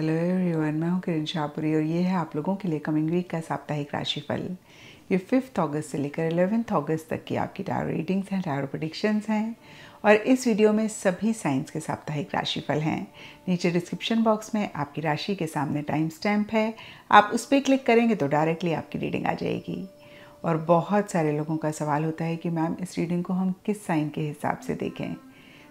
hello everyone मैं हूं किरण शाहपुरी और ये है आप लोगों के लिए कमिंग वीक का साप्ताहिक राशिफल ये फिफ्थ अगस्त से लेकर एलेवेंथ अगस्त तक की आपकी टायर रीडिंग्स हैं टायर प्रडिक्शंस हैं और इस वीडियो में सभी साइंस के साप्ताहिक राशिफल हैं नीचे डिस्क्रिप्शन बॉक्स में आपकी राशि के सामने टाइम स्टैम्प है आप उस पर क्लिक करेंगे तो डायरेक्टली आपकी रीडिंग आ जाएगी और बहुत सारे लोगों का सवाल होता है कि मैम इस रीडिंग को हम किस साइन के हिसाब से देखें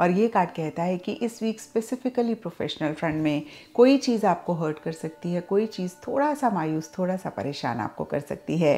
और ये कार्ड कहता है कि इस वीक स्पेसिफिकली प्रोफेशनल फ्रंट में कोई चीज़ आपको हर्ट कर सकती है कोई चीज़ थोड़ा सा मायूस थोड़ा सा परेशान आपको कर सकती है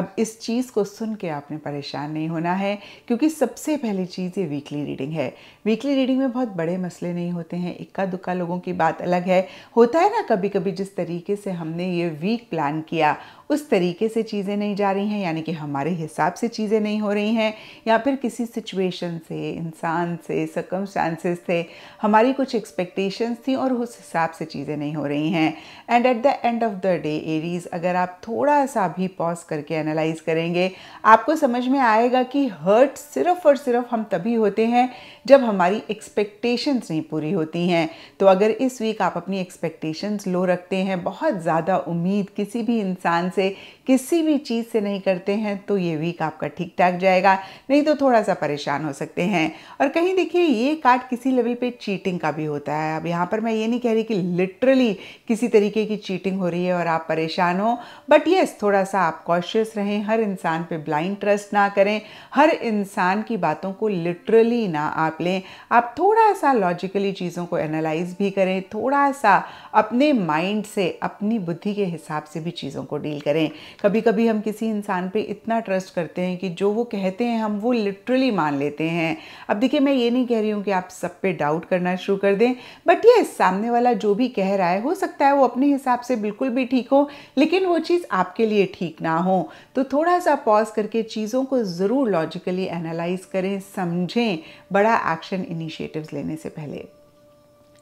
अब इस चीज़ को सुन के आपने परेशान नहीं होना है क्योंकि सबसे पहली चीज़ ये वीकली रीडिंग है वीकली रीडिंग में बहुत बड़े मसले नहीं होते हैं इक्का दुक्का लोगों की बात अलग है होता है ना कभी कभी जिस तरीके से हमने ये वीक प्लान किया उस तरीके से चीज़ें नहीं जा रही हैं यानी कि हमारे हिसाब से चीज़ें नहीं हो रही हैं या फिर किसी सिचुएशन से इंसान से सर्कमस्टांसिस से हमारी कुछ एक्सपेक्टेशंस थी और उस हिसाब से चीज़ें नहीं हो रही हैं and at the end of the day Aries अगर आप थोड़ा सा भी पॉज करके एनालाइज करेंगे आपको समझ में आएगा कि हर्ट सिर्फ और सिर्फ हम तभी होते हैं जब हमारी एक्सपेक्टेशंस नहीं पूरी होती हैं तो अगर इस वीक आप अपनी एक्सपेक्टेशंस लो रखते हैं बहुत ज़्यादा उम्मीद किसी भी इंसान से से किसी भी चीज़ से नहीं करते हैं तो ये वीक आपका ठीक ठाक जाएगा नहीं तो थोड़ा सा परेशान हो सकते हैं और कहीं देखिए ये कार्ड किसी लेवल पे चीटिंग का भी होता है अब यहाँ पर मैं ये नहीं कह रही कि लिटरली किसी तरीके की चीटिंग हो रही है और आप परेशान हो बट येस थोड़ा सा आप कॉशियस रहें हर इंसान पर ब्लाइंड ट्रस्ट ना करें हर इंसान की बातों को लिटरली ना आप लें आप थोड़ा सा लॉजिकली चीज़ों को एनालाइज भी करें थोड़ा सा अपने माइंड से अपनी बुद्धि के हिसाब से भी चीज़ों को डील करें कभी कभी हम किसी इंसान पे इतना ट्रस्ट करते हैं कि जो वो कहते हैं हम वो लिटरली मान लेते हैं अब देखिए मैं ये नहीं कह रही हूँ कि आप सब पे डाउट करना शुरू कर दें बट ये सामने वाला जो भी कह रहा है हो सकता है वो अपने हिसाब से बिल्कुल भी ठीक हो लेकिन वो चीज़ आपके लिए ठीक ना हो तो थोड़ा सा पॉज करके चीज़ों को ज़रूर लॉजिकली एनालाइज करें समझें बड़ा एक्शन इनिशिएटिव्स लेने से पहले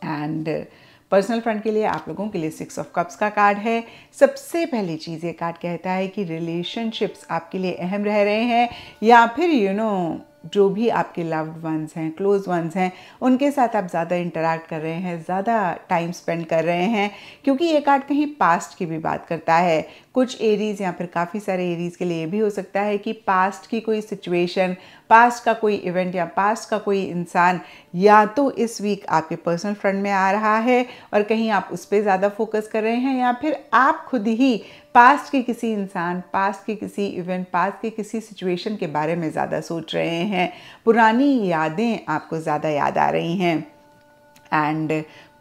एंड uh, पर्सनल फ्रंट के लिए आप लोगों के लिए सिक्स ऑफ कप्स का कार्ड है सबसे पहली चीज़ ये कार्ड कहता है कि रिलेशनशिप्स आपके लिए अहम रह रहे हैं या फिर यू you नो know, जो भी आपके लव्ड वंस हैं क्लोज वंस हैं उनके साथ आप ज़्यादा इंटरेक्ट कर रहे हैं ज़्यादा टाइम स्पेंड कर रहे हैं क्योंकि ये कार्ड कहीं पास्ट की भी बात करता है कुछ एरीज़ या फिर काफ़ी सारे एरीज़ के लिए भी हो सकता है कि पास्ट की कोई सिचुएशन पास्ट का कोई इवेंट या पास्ट का कोई इंसान या तो इस वीक आपके पर्सनल फ्रंट में आ रहा है और कहीं आप उस पर ज़्यादा फोकस कर रहे हैं या फिर आप खुद ही पास्ट के किसी इंसान पास्ट के किसी इवेंट पास्ट के किसी सिचुएशन के बारे में ज़्यादा सोच रहे हैं पुरानी यादें आपको ज़्यादा याद आ रही हैं एंड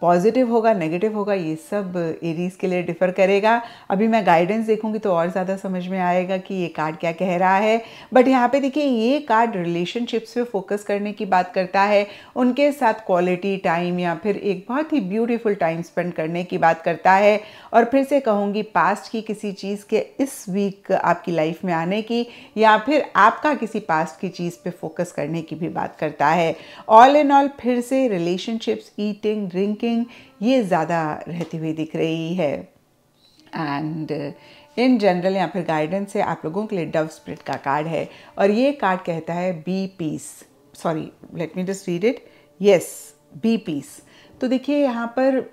पॉजिटिव होगा नेगेटिव होगा ये सब एरीज के लिए डिफ़र करेगा अभी मैं गाइडेंस देखूंगी तो और ज़्यादा समझ में आएगा कि ये कार्ड क्या कह रहा है बट यहाँ पे देखिए ये कार्ड रिलेशनशिप्स पे फोकस करने की बात करता है उनके साथ क्वालिटी टाइम या फिर एक बहुत ही ब्यूटीफुल टाइम स्पेंड करने की बात करता है और फिर से कहूँगी पास्ट की किसी चीज़ के इस वीक आपकी लाइफ में आने की या फिर आपका किसी पास्ट की चीज़ पर फोकस करने की भी बात करता है ऑल एंड ऑल फिर से रिलेशनशिप्स ईटिंग ड्रिंकिंग थिंकिंग ये ज़्यादा रहती हुई दिख रही है एंड इन जनरल या फिर गाइडेंस से आप लोगों के लिए डव स्प्रिट का कार्ड है और ये कार्ड कहता है be peace sorry let me just read it yes be peace तो देखिए यहाँ पर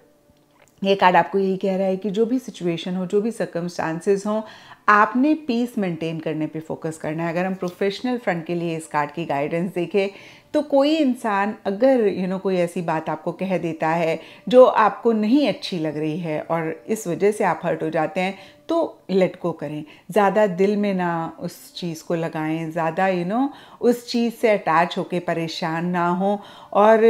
ये कार्ड आपको यही कह रहा है कि जो भी सिचुएशन हो जो भी सर्कमस्टांसेस हों आपने पीस मेंटेन करने पे फोकस करना है अगर हम प्रोफेशनल फ्रंट के लिए इस कार्ड की गाइडेंस देखें तो कोई इंसान अगर यू you नो know, कोई ऐसी बात आपको कह देता है जो आपको नहीं अच्छी लग रही है और इस वजह से आप हर्ट हो जाते हैं तो लेट गो करें ज़्यादा दिल में ना उस चीज़ को लगाएं ज़्यादा यू नो उस चीज़ से अटैच होकर परेशान ना हो और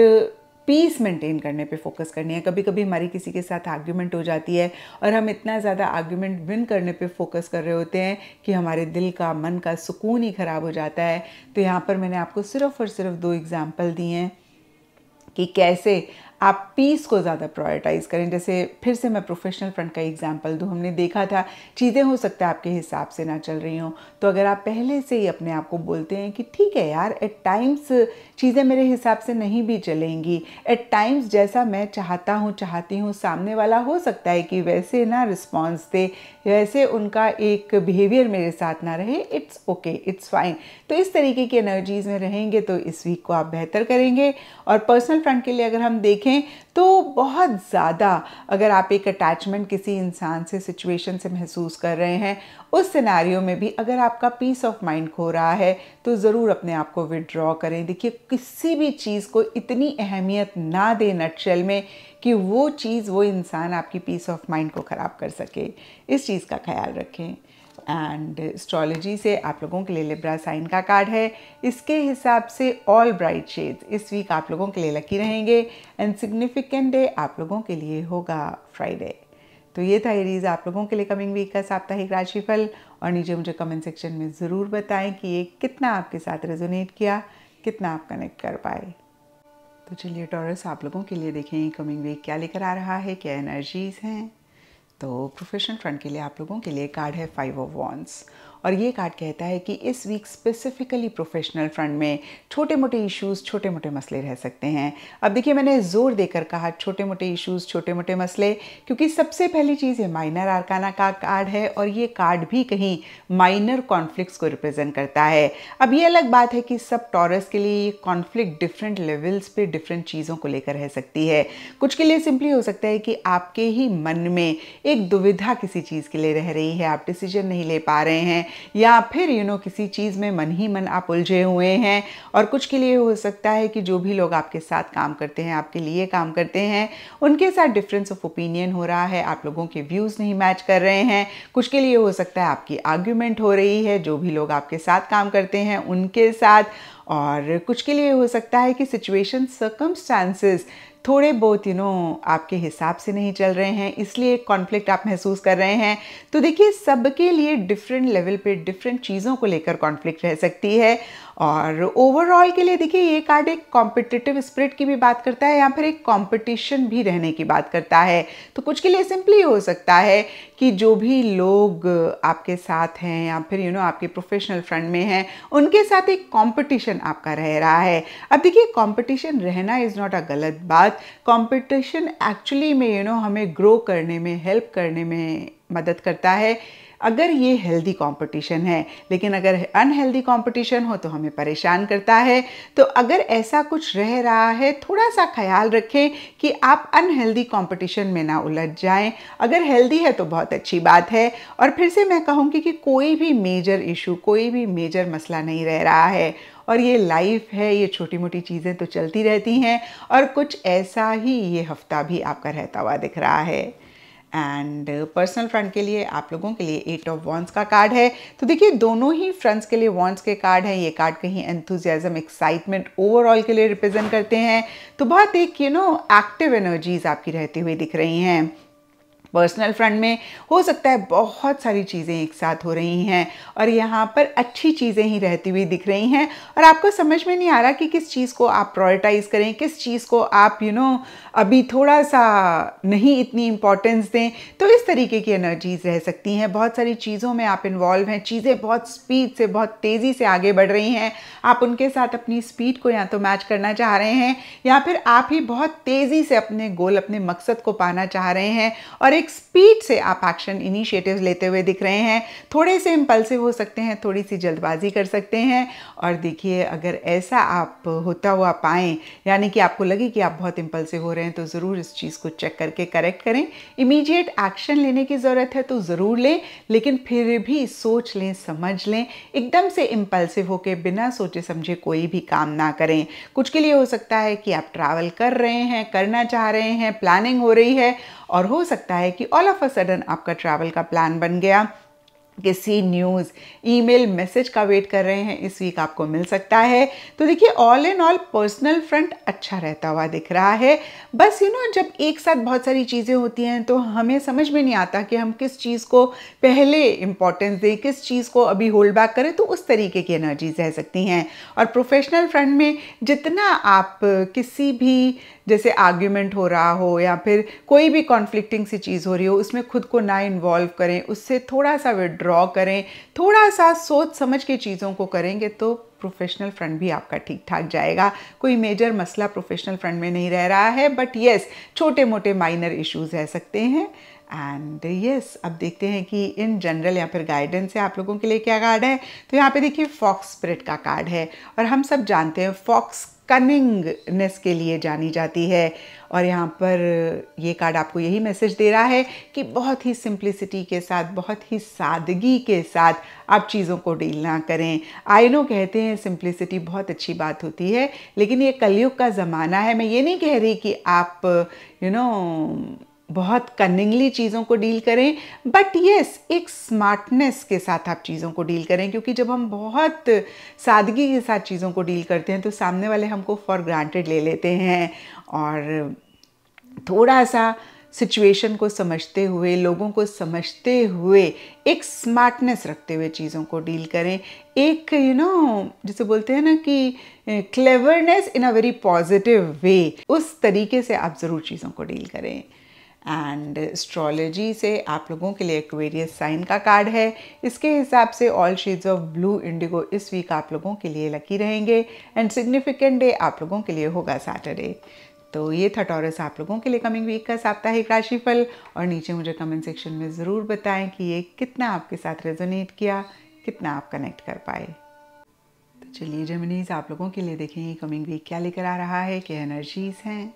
पीस मेंटेन करने पे फोकस करनी है कभी कभी हमारी किसी के साथ आर्ग्यूमेंट हो जाती है और हम इतना ज़्यादा आर्ग्यूमेंट विन करने पे फोकस कर रहे होते हैं कि हमारे दिल का मन का सुकून ही ख़राब हो जाता है तो यहाँ पर मैंने आपको सिर्फ और सिर्फ दो एग्ज़ाम्पल दिए हैं कि कैसे आप पीस को ज़्यादा प्रायोरिटाइज़ करें जैसे फिर से मैं प्रोफेशनल फ्रंट का एग्जांपल दूँ हमने देखा था चीज़ें हो सकता है आपके हिसाब से ना चल रही हों तो अगर आप पहले से ही अपने आप को बोलते हैं कि ठीक है यार एट टाइम्स चीज़ें मेरे हिसाब से नहीं भी चलेंगी एट टाइम्स जैसा मैं चाहता हूँ चाहती हूँ सामने वाला हो सकता है कि वैसे ना रिस्पॉन्स दे वैसे उनका एक बिहेवियर मेरे साथ ना रहे इट्स ओके इट्स फाइन तो इस तरीके की एनर्जीज़ में रहेंगे तो इस वीक को आप बेहतर करेंगे और पर्सनल फ्रंट के लिए अगर हम देखें तो बहुत ज़्यादा अगर आप एक अटैचमेंट किसी इंसान से सिचुएशन से महसूस कर रहे हैं उस सिनारियों में भी अगर आपका पीस ऑफ माइंड खो रहा है तो ज़रूर अपने आप को विड्रॉ करें देखिए किसी भी चीज़ को इतनी अहमियत ना दें नटशेल में कि वो चीज़ वो इंसान आपकी पीस ऑफ माइंड को ख़राब कर सके इस चीज़ का ख्याल रखें एंड एस्ट्रोलॉजी से आप लोगों के लिए लिब्रा साइन का कार्ड है इसके हिसाब से ऑल ब्राइट शेड्स इस वीक आप लोगों के लिए लकी रहेंगे एंड सिग्निफिकेंट डे आप लोगों के लिए होगा फ्राइडे तो ये था एरीज आप लोगों के लिए कमिंग वीक का साप्ताहिक राशिफल और नीचे मुझे कमेंट सेक्शन में ज़रूर बताएं कि ये कितना आपके साथ रेजोनेट किया कितना आप कनेक्ट कर पाए तो चलिए टॉरस आप लोगों के लिए देखें कमिंग वीक क्या लेकर आ रहा है क्या एनर्जीज़ हैं तो प्रोफेशनल फ्रंट के लिए आप लोगों के लिए कार्ड है फाइव ऑफ वॉन्स और ये कार्ड कहता है कि इस वीक स्पेसिफिकली प्रोफेशनल फ्रंट में छोटे मोटे इश्यूज छोटे मोटे मसले रह सकते हैं अब देखिए मैंने ज़ोर देकर कहा छोटे मोटे इश्यूज छोटे मोटे मसले क्योंकि सबसे पहली चीज़ ये माइनर आरकाना का कार्ड है और ये कार्ड भी कहीं माइनर कॉन्फ्लिक्ट को रिप्रेजेंट करता है अब ये अलग बात है कि सब टॉरस के लिए कॉन्फ्लिक्ट डिफरेंट लेवल्स पे डिफरेंट चीज़ों को लेकर रह सकती है कुछ के लिए सिंपली हो सकता है कि आपके ही मन में एक दुविधा किसी चीज़ के लिए रह रही है आप डिसीजन नहीं ले पा रहे हैं या फिर यू नो किसी चीज़ में मन ही मन आप उलझे हुए हैं और कुछ के लिए हो सकता है कि जो भी लोग आपके साथ काम करते हैं आपके लिए काम करते हैं उनके साथ डिफरेंस ऑफ ओपिनियन हो रहा है आप लोगों के व्यूज़ नहीं मैच कर रहे हैं कुछ के लिए हो सकता है आपकी आर्ग्यूमेंट हो रही है जो भी लोग आपके साथ काम करते हैं उनके साथ और कुछ के लिए हो सकता है कि सिचुएशन सर्कमस्टांसेस थोड़े बहुत यू नो आपके हिसाब से नहीं चल रहे हैं इसलिए एक कॉन्फ्लिक्ट आप महसूस कर रहे हैं तो देखिए सबके लिए डिफरेंट लेवल पे डिफरेंट चीज़ों को लेकर कॉन्फ्लिक्ट रह सकती है और ओवरऑल के लिए देखिए ये कार्ड एक कॉम्पिटिटिव स्प्रिट की भी बात करता है या फिर एक कॉम्पिटिशन भी रहने की बात करता है तो कुछ के लिए सिंपली हो सकता है कि जो भी लोग आपके साथ हैं या फिर यू you नो know, आपके प्रोफेशनल फ्रंट में हैं उनके साथ एक कंपटीशन आपका रह रहा है अब देखिए कंपटीशन रहना इज़ नॉट अ गलत बात कॉम्पिटिशन एक्चुअली में यू you नो know, हमें ग्रो करने में हेल्प करने में मदद करता है अगर ये हेल्दी कंपटीशन है लेकिन अगर अनहेल्दी कंपटीशन हो तो हमें परेशान करता है तो अगर ऐसा कुछ रह रहा है थोड़ा सा ख्याल रखें कि आप अनहेल्दी कंपटीशन में ना उलझ जाएं अगर हेल्दी है तो बहुत अच्छी बात है और फिर से मैं कहूँगी कि कोई भी मेजर इशू कोई भी मेजर मसला नहीं रह रहा है और ये लाइफ है ये छोटी मोटी चीज़ें तो चलती रहती हैं और कुछ ऐसा ही ये हफ्ता भी आपका रहता हुआ दिख रहा है एंड पर्सनल फ्रंट के लिए आप लोगों के लिए एट ऑफ वॉन्स का कार्ड है तो देखिए दोनों ही फ्रंट्स के लिए वॉन्स के कार्ड हैं ये कार्ड कहीं एंथुजियाजम एक्साइटमेंट ओवरऑल के लिए रिप्रेजेंट करते हैं तो बहुत एक यू नो एक्टिव एनर्जीज आपकी रहती हुई दिख रही हैं पर्सनल फ्रंट में हो सकता है बहुत सारी चीज़ें एक साथ हो रही हैं और यहाँ पर अच्छी चीज़ें ही रहती हुई दिख रही हैं और आपको समझ में नहीं आ रहा कि किस चीज़ को आप प्रायोरिटाइज़ करें किस चीज़ को आप यू you नो know, अभी थोड़ा सा नहीं इतनी इम्पॉर्टेंस दें तो इस तरीके की एनर्जीज़ रह सकती हैं बहुत सारी चीज़ों में आप इन्वॉल्व हैं चीज़ें बहुत स्पीड से बहुत तेज़ी से आगे बढ़ रही हैं आप उनके साथ अपनी स्पीड को या तो मैच करना चाह रहे हैं या फिर आप ही बहुत तेज़ी से अपने गोल अपने मकसद को पाना चाह रहे हैं और एक एक स्पीड से आप एक्शन इनिशिएटिव्स लेते हुए दिख रहे हैं थोड़े से इम्पल्सिव हो सकते हैं थोड़ी सी जल्दबाजी कर सकते हैं और देखिए अगर ऐसा आप होता हुआ पाएँ यानी कि आपको लगे कि आप बहुत इम्पल्सिव हो रहे हैं तो ज़रूर इस चीज़ को चेक करके करेक्ट करें इमीजिएट एक्शन लेने की ज़रूरत है तो ज़रूर लें लेकिन फिर भी सोच लें समझ लें एकदम से इम्पल्सिव होकर बिना सोचे समझे कोई भी काम ना करें कुछ के लिए हो सकता है कि आप ट्रैवल कर रहे हैं करना चाह रहे हैं प्लानिंग हो रही है और हो सकता है कि ऑल ऑफ अ सडन आपका ट्रैवल का प्लान बन गया किसी न्यूज़ ईमेल मैसेज का वेट कर रहे हैं इस वीक आपको मिल सकता है तो देखिए all and all personal front अच्छा रहता हुआ दिख रहा है बस यू you नो know, जब एक साथ बहुत सारी चीज़ें होती हैं तो हमें समझ में नहीं आता कि हम किस चीज़ को पहले इंपॉर्टेंस दें किस चीज़ को अभी होल्ड बैक करें तो उस तरीके की एनर्जीज रह सकती हैं और प्रोफेशनल फ्रंट में जितना आप किसी भी जैसे आर्ग्यूमेंट हो रहा हो या फिर कोई भी कॉन्फ्लिक्टिंग सी चीज़ हो रही हो उसमें खुद को ना इन्वॉल्व करें उससे थोड़ा सा विड्रॉ ड्रॉ करें थोड़ा सा सोच समझ के चीज़ों को करेंगे तो प्रोफेशनल फ्रंट भी आपका ठीक ठाक जाएगा कोई मेजर मसला प्रोफेशनल फ्रंट में नहीं रह रहा है बट येस छोटे मोटे माइनर इश्यूज रह सकते हैं एंड यस yes, अब देखते हैं कि इन जनरल या फिर गाइडेंस है आप लोगों के लिए क्या कार्ड है तो यहाँ पे देखिए फॉक्स स्प्रिट का कार्ड है और हम सब जानते हैं फॉक्स कनिंगनेस के लिए जानी जाती है और यहाँ पर ये कार्ड आपको यही मैसेज दे रहा है कि बहुत ही सिंप्लिसिटी के साथ बहुत ही सादगी के साथ आप चीज़ों को डील ना करें आई नो कहते हैं सिंप्लिसिटी बहुत अच्छी बात होती है लेकिन ये कलयुग का ज़माना है मैं ये नहीं कह रही कि आप यू you नो know, बहुत कनिंगली चीज़ों को डील करें बट येस एक स्मार्टनेस के साथ आप चीज़ों को डील करें क्योंकि जब हम बहुत सादगी के साथ चीज़ों को डील करते हैं तो सामने वाले हमको फॉर ग्रांटेड ले लेते हैं और थोड़ा सा सिचुएशन को समझते हुए लोगों को समझते हुए एक स्मार्टनेस रखते हुए चीज़ों को डील करें एक यू you नो know, जिसे बोलते हैं ना कि cleverness in a very positive way उस तरीके से आप ज़रूर चीज़ों को डील करें एंड एस्ट्रोलॉजी से आप लोगों के लिए एक्वेरियस साइन का कार्ड है इसके हिसाब से all shades of blue indigo इस वीक आप लोगों के लिए लकी रहेंगे एंड सिग्निफिकेंट डे आप लोगों के लिए होगा सैटरडे तो ये था टॉरस आप लोगों के लिए कमिंग वीक का साप्ताहिक राशिफल और नीचे मुझे कमेंट सेक्शन में ज़रूर बताएं कि ये कितना आपके साथ रेजोनेट किया कितना आप कनेक्ट कर पाए तो चलिए जमनीज आप लोगों के लिए देखें कमिंग वीक क्या लेकर आ रहा है क्या एनर्जीज़ हैं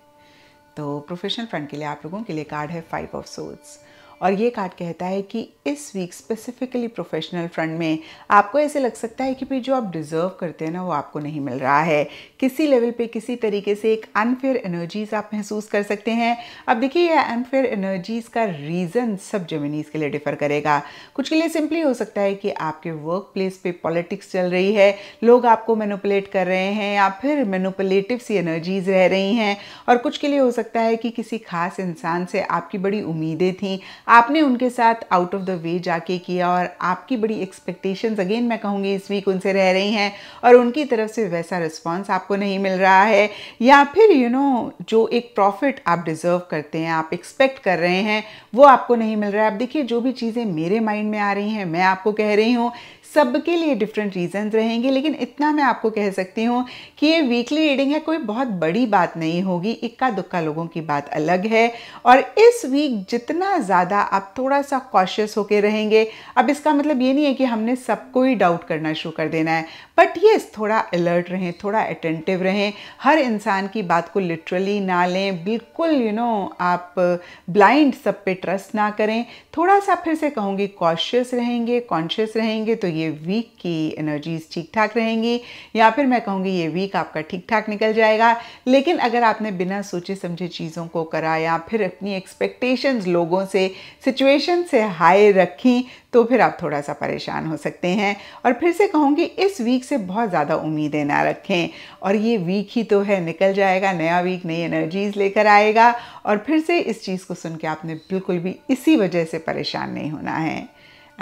तो प्रोफेशनल फ्रंट के लिए आप लोगों के लिए कार्ड है फाइव ऑफ सोल्स और ये कार्ड कहता है कि इस वीक स्पेसिफिकली प्रोफेशनल फ्रंट में आपको ऐसे लग सकता है कि भाई जो आप डिज़र्व करते हैं ना वो आपको नहीं मिल रहा है किसी लेवल पे किसी तरीके से एक अनफेयर एनर्जीज आप महसूस कर सकते हैं अब देखिए यह अनफेयर एनर्जीज का रीज़न सब जमीनीज के लिए डिफर करेगा कुछ के लिए सिंपली हो सकता है कि आपके वर्क प्लेस पर पॉलिटिक्स चल रही है लोग आपको मैनुपलेट कर रहे हैं या फिर मैनुपलेटिव सी एनर्जीज रह रही हैं और कुछ के लिए हो सकता है कि किसी खास इंसान से आपकी बड़ी उम्मीदें थी आपने उनके साथ आउट ऑफ द वे जाके किया और आपकी बड़ी एक्सपेक्टेशंस अगेन मैं कहूँगी इस वीक उनसे रह रही हैं और उनकी तरफ से वैसा रिस्पॉन्स आपको नहीं मिल रहा है या फिर यू you नो know, जो एक प्रॉफिट आप डिज़र्व करते हैं आप एक्सपेक्ट कर रहे हैं वो आपको नहीं मिल रहा है आप देखिए जो भी चीज़ें मेरे माइंड में आ रही हैं मैं आपको कह रही हूँ सबके लिए डिफरेंट रीजन रहेंगे लेकिन इतना मैं आपको कह सकती हूँ कि ये वीकली रीडिंग है कोई बहुत बड़ी बात नहीं होगी इक्का दुक्का लोगों की बात अलग है और इस वीक जितना ज़्यादा आप थोड़ा सा कॉशियस होकर रहेंगे अब इसका मतलब ये नहीं है कि हमने सबको ही डाउट करना शुरू कर देना है बट येस थोड़ा अलर्ट रहें थोड़ा अटेंटिव रहें हर इंसान की बात को लिटरली ना लें बिल्कुल यू you नो know, आप ब्लाइंड सब पे ट्रस्ट ना करें थोड़ा सा फिर से कहूँगी कॉशियस रहेंगे कॉन्शियस रहेंगे तो ये वीक की एनर्जीज ठीक ठाक रहेंगी या फिर मैं कहूँगी ये वीक आपका ठीक ठाक निकल जाएगा लेकिन अगर आपने बिना सोचे समझे चीज़ों को करा या फिर अपनी एक्सपेक्टेशंस लोगों से सिचुएशन से हाई रखी तो फिर आप थोड़ा सा परेशान हो सकते हैं और फिर से कहूँगी इस वीक से बहुत ज़्यादा उम्मीदें ना रखें और ये वीक ही तो है निकल जाएगा नया वीक नई एनर्जीज लेकर आएगा और फिर से इस चीज़ को सुन के आपने बिल्कुल भी इसी वजह से परेशान नहीं होना है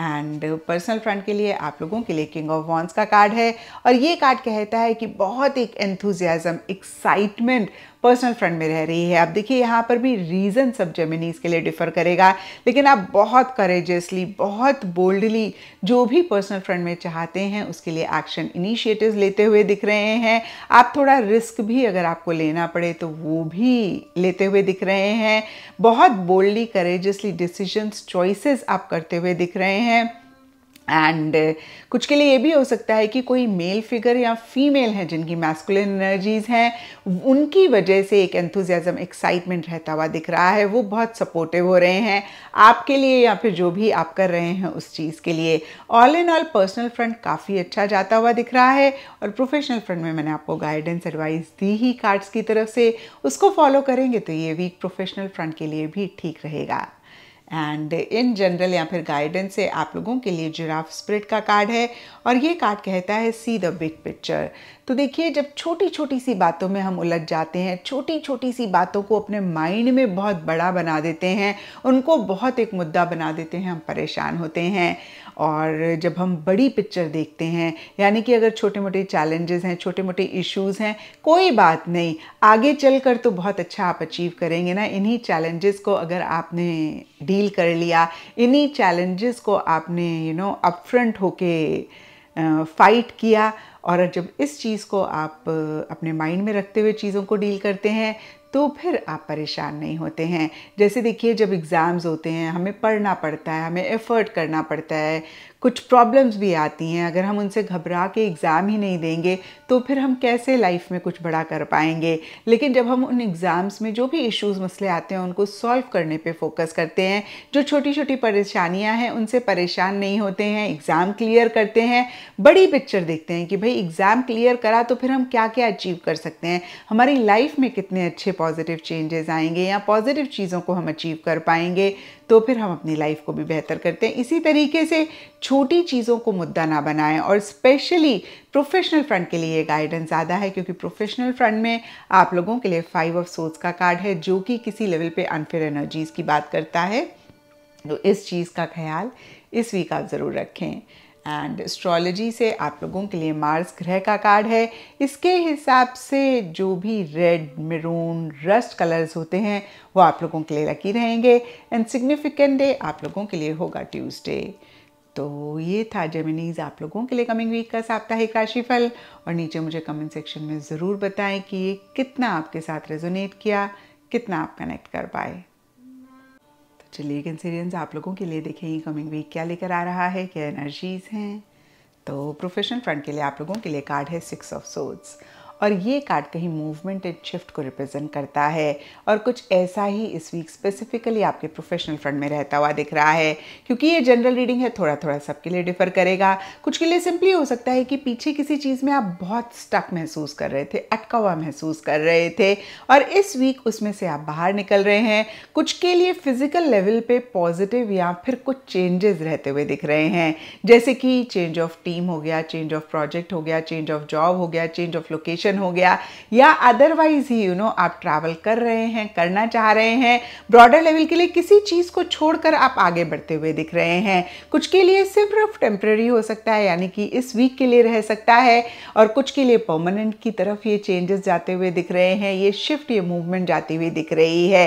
एंड पर्सनल फ्रंट के लिए आप लोगों के लिए किंग ऑफ वॉन्स का कार्ड है और ये कार्ड कहता है कि बहुत एक एंथुजियाज़म एक्साइटमेंट पर्सनल फ्रंट में रह रही है आप देखिए यहाँ पर भी रीज़न सब जेमिनीज के लिए डिफ़र करेगा लेकिन आप बहुत करेजियसली बहुत बोल्डली जो भी पर्सनल फ्रंट में चाहते हैं उसके लिए एक्शन इनिशिएटिव्स लेते हुए दिख रहे हैं आप थोड़ा रिस्क भी अगर आपको लेना पड़े तो वो भी लेते हुए दिख रहे हैं बहुत बोल्डली करेजियसली डिसीजंस चॉइसेस आप करते हुए दिख रहे हैं एंड uh, कुछ के लिए ये भी हो सकता है कि कोई मेल फिगर या फीमेल हैं जिनकी मैस्कुलिन एनर्जीज हैं उनकी वजह से एक एंथुजियाज़म एक्साइटमेंट रहता हुआ दिख रहा है वो बहुत सपोर्टिव हो रहे हैं आपके लिए या फिर जो भी आप कर रहे हैं उस चीज़ के लिए all in all personal front काफ़ी अच्छा जाता हुआ दिख रहा है और प्रोफेशनल फ्रंट में मैंने आपको गाइडेंस एडवाइस दी ही कार्ड्स की तरफ से उसको फॉलो करेंगे तो ये वीक प्रोफेशनल फ्रंट के लिए भी ठीक रहेगा एंड इन जनरल या फिर गाइडेंस से आप लोगों के लिए जिराफ स्प्रिट का कार्ड है और ये कार्ड कहता है सी द बिग पिक्चर तो देखिए जब छोटी छोटी सी बातों में हम उलझ जाते हैं छोटी छोटी सी बातों को अपने माइंड में बहुत बड़ा बना देते हैं उनको बहुत एक मुद्दा बना देते हैं हम परेशान होते हैं और जब हम बड़ी पिक्चर देखते हैं यानी कि अगर छोटे मोटे चैलेंजेस हैं छोटे मोटे इश्यूज़ हैं कोई बात नहीं आगे चल कर तो बहुत अच्छा आप अचीव करेंगे ना इन्हीं चैलेंजेस को अगर आपने डील कर लिया इन्हीं चैलेंजेस को आपने यू नो अपफ्रंट होके फाइट किया और जब इस चीज़ को आप अपने माइंड में रखते हुए चीज़ों को डील करते हैं तो फिर आप परेशान नहीं होते हैं जैसे देखिए जब एग्ज़ाम्स होते हैं हमें पढ़ना पड़ता है हमें एफ़र्ट करना पड़ता है कुछ प्रॉब्लम्स भी आती हैं अगर हम उनसे घबरा के एग्ज़ाम ही नहीं देंगे तो फिर हम कैसे लाइफ में कुछ बड़ा कर पाएंगे लेकिन जब हम उन एग्ज़ाम्स में जो भी इश्यूज़ मसले आते हैं उनको सॉल्व करने पे फोकस करते हैं जो छोटी छोटी परेशानियां हैं उनसे परेशान नहीं होते हैं एग्ज़ाम क्लियर करते हैं बड़ी पिक्चर देखते हैं कि भाई एग्ज़ाम क्लियर करा तो फिर हम क्या क्या अचीव कर सकते हैं हमारी लाइफ में कितने अच्छे पॉजिटिव चेंजेस आएंगे या पॉजिटिव चीज़ों को हम अचीव कर पाएंगे तो फिर हम अपनी लाइफ को भी बेहतर करते हैं इसी तरीके से छोटी चीज़ों को मुद्दा ना बनाएं और स्पेशली प्रोफेशनल फ्रंट के लिए गाइडेंस ज़्यादा है क्योंकि प्रोफेशनल फ्रंट में आप लोगों के लिए फाइव ऑफ सोर्स का कार्ड है जो कि किसी लेवल पे अनफेयर एनर्जीज़ की बात करता है तो इस चीज़ का ख्याल इस वीक आप ज़रूर रखें एंड एस्ट्रोलॉजी से आप लोगों के लिए मार्स ग्रह का कार्ड है इसके हिसाब से जो भी रेड मेरून रस्ट कलर्स होते हैं वो आप लोगों के लिए लकी रहेंगे एंड सिग्निफिकेंट डे आप लोगों के लिए होगा ट्यूसडे तो ये था जेमिनीज आप लोगों के लिए कमिंग वीक का साप्ताहिक राशिफल और नीचे मुझे कमेंट सेक्शन में ज़रूर बताएं कि ये कितना आपके साथ रेजोनेट किया कितना आप कनेक्ट कर पाए चलिए कैंसेरियंस आप लोगों के लिए देखें कमिंग वीक क्या लेकर आ रहा है क्या एनर्जीज हैं तो प्रोफेशनल फ्रंट के लिए आप लोगों के लिए कार्ड है सिक्स ऑफ सोड्स और ये कार्ड कहीं मूवमेंट एंड शिफ्ट को रिप्रेजेंट करता है और कुछ ऐसा ही इस वीक स्पेसिफिकली आपके प्रोफेशनल फ्रंट में रहता हुआ दिख रहा है क्योंकि ये जनरल रीडिंग है थोड़ा थोड़ा सबके लिए डिफर करेगा कुछ के लिए सिंपली हो सकता है कि पीछे किसी चीज़ में आप बहुत स्टक महसूस कर रहे थे अटका हुआ महसूस कर रहे थे और इस वीक उसमें से आप बाहर निकल रहे हैं कुछ के लिए फिजिकल लेवल पे पॉजिटिव या फिर कुछ चेंजेस रहते हुए दिख रहे हैं जैसे कि चेंज ऑफ टीम हो गया चेंज ऑफ प्रोजेक्ट हो गया चेंज ऑफ जॉब हो गया चेंज ऑफ लोकेशन सेक्शन हो गया या अदरवाइज ही यू नो आप ट्रैवल कर रहे हैं करना चाह रहे हैं ब्रॉडर लेवल के लिए किसी चीज़ को छोड़कर आप आगे बढ़ते हुए दिख रहे हैं कुछ के लिए सिर्फ टेम्प्रेरी हो सकता है यानी कि इस वीक के लिए रह सकता है और कुछ के लिए परमानेंट की तरफ ये चेंजेस जाते हुए दिख रहे हैं ये शिफ्ट ये मूवमेंट जाती हुई दिख रही है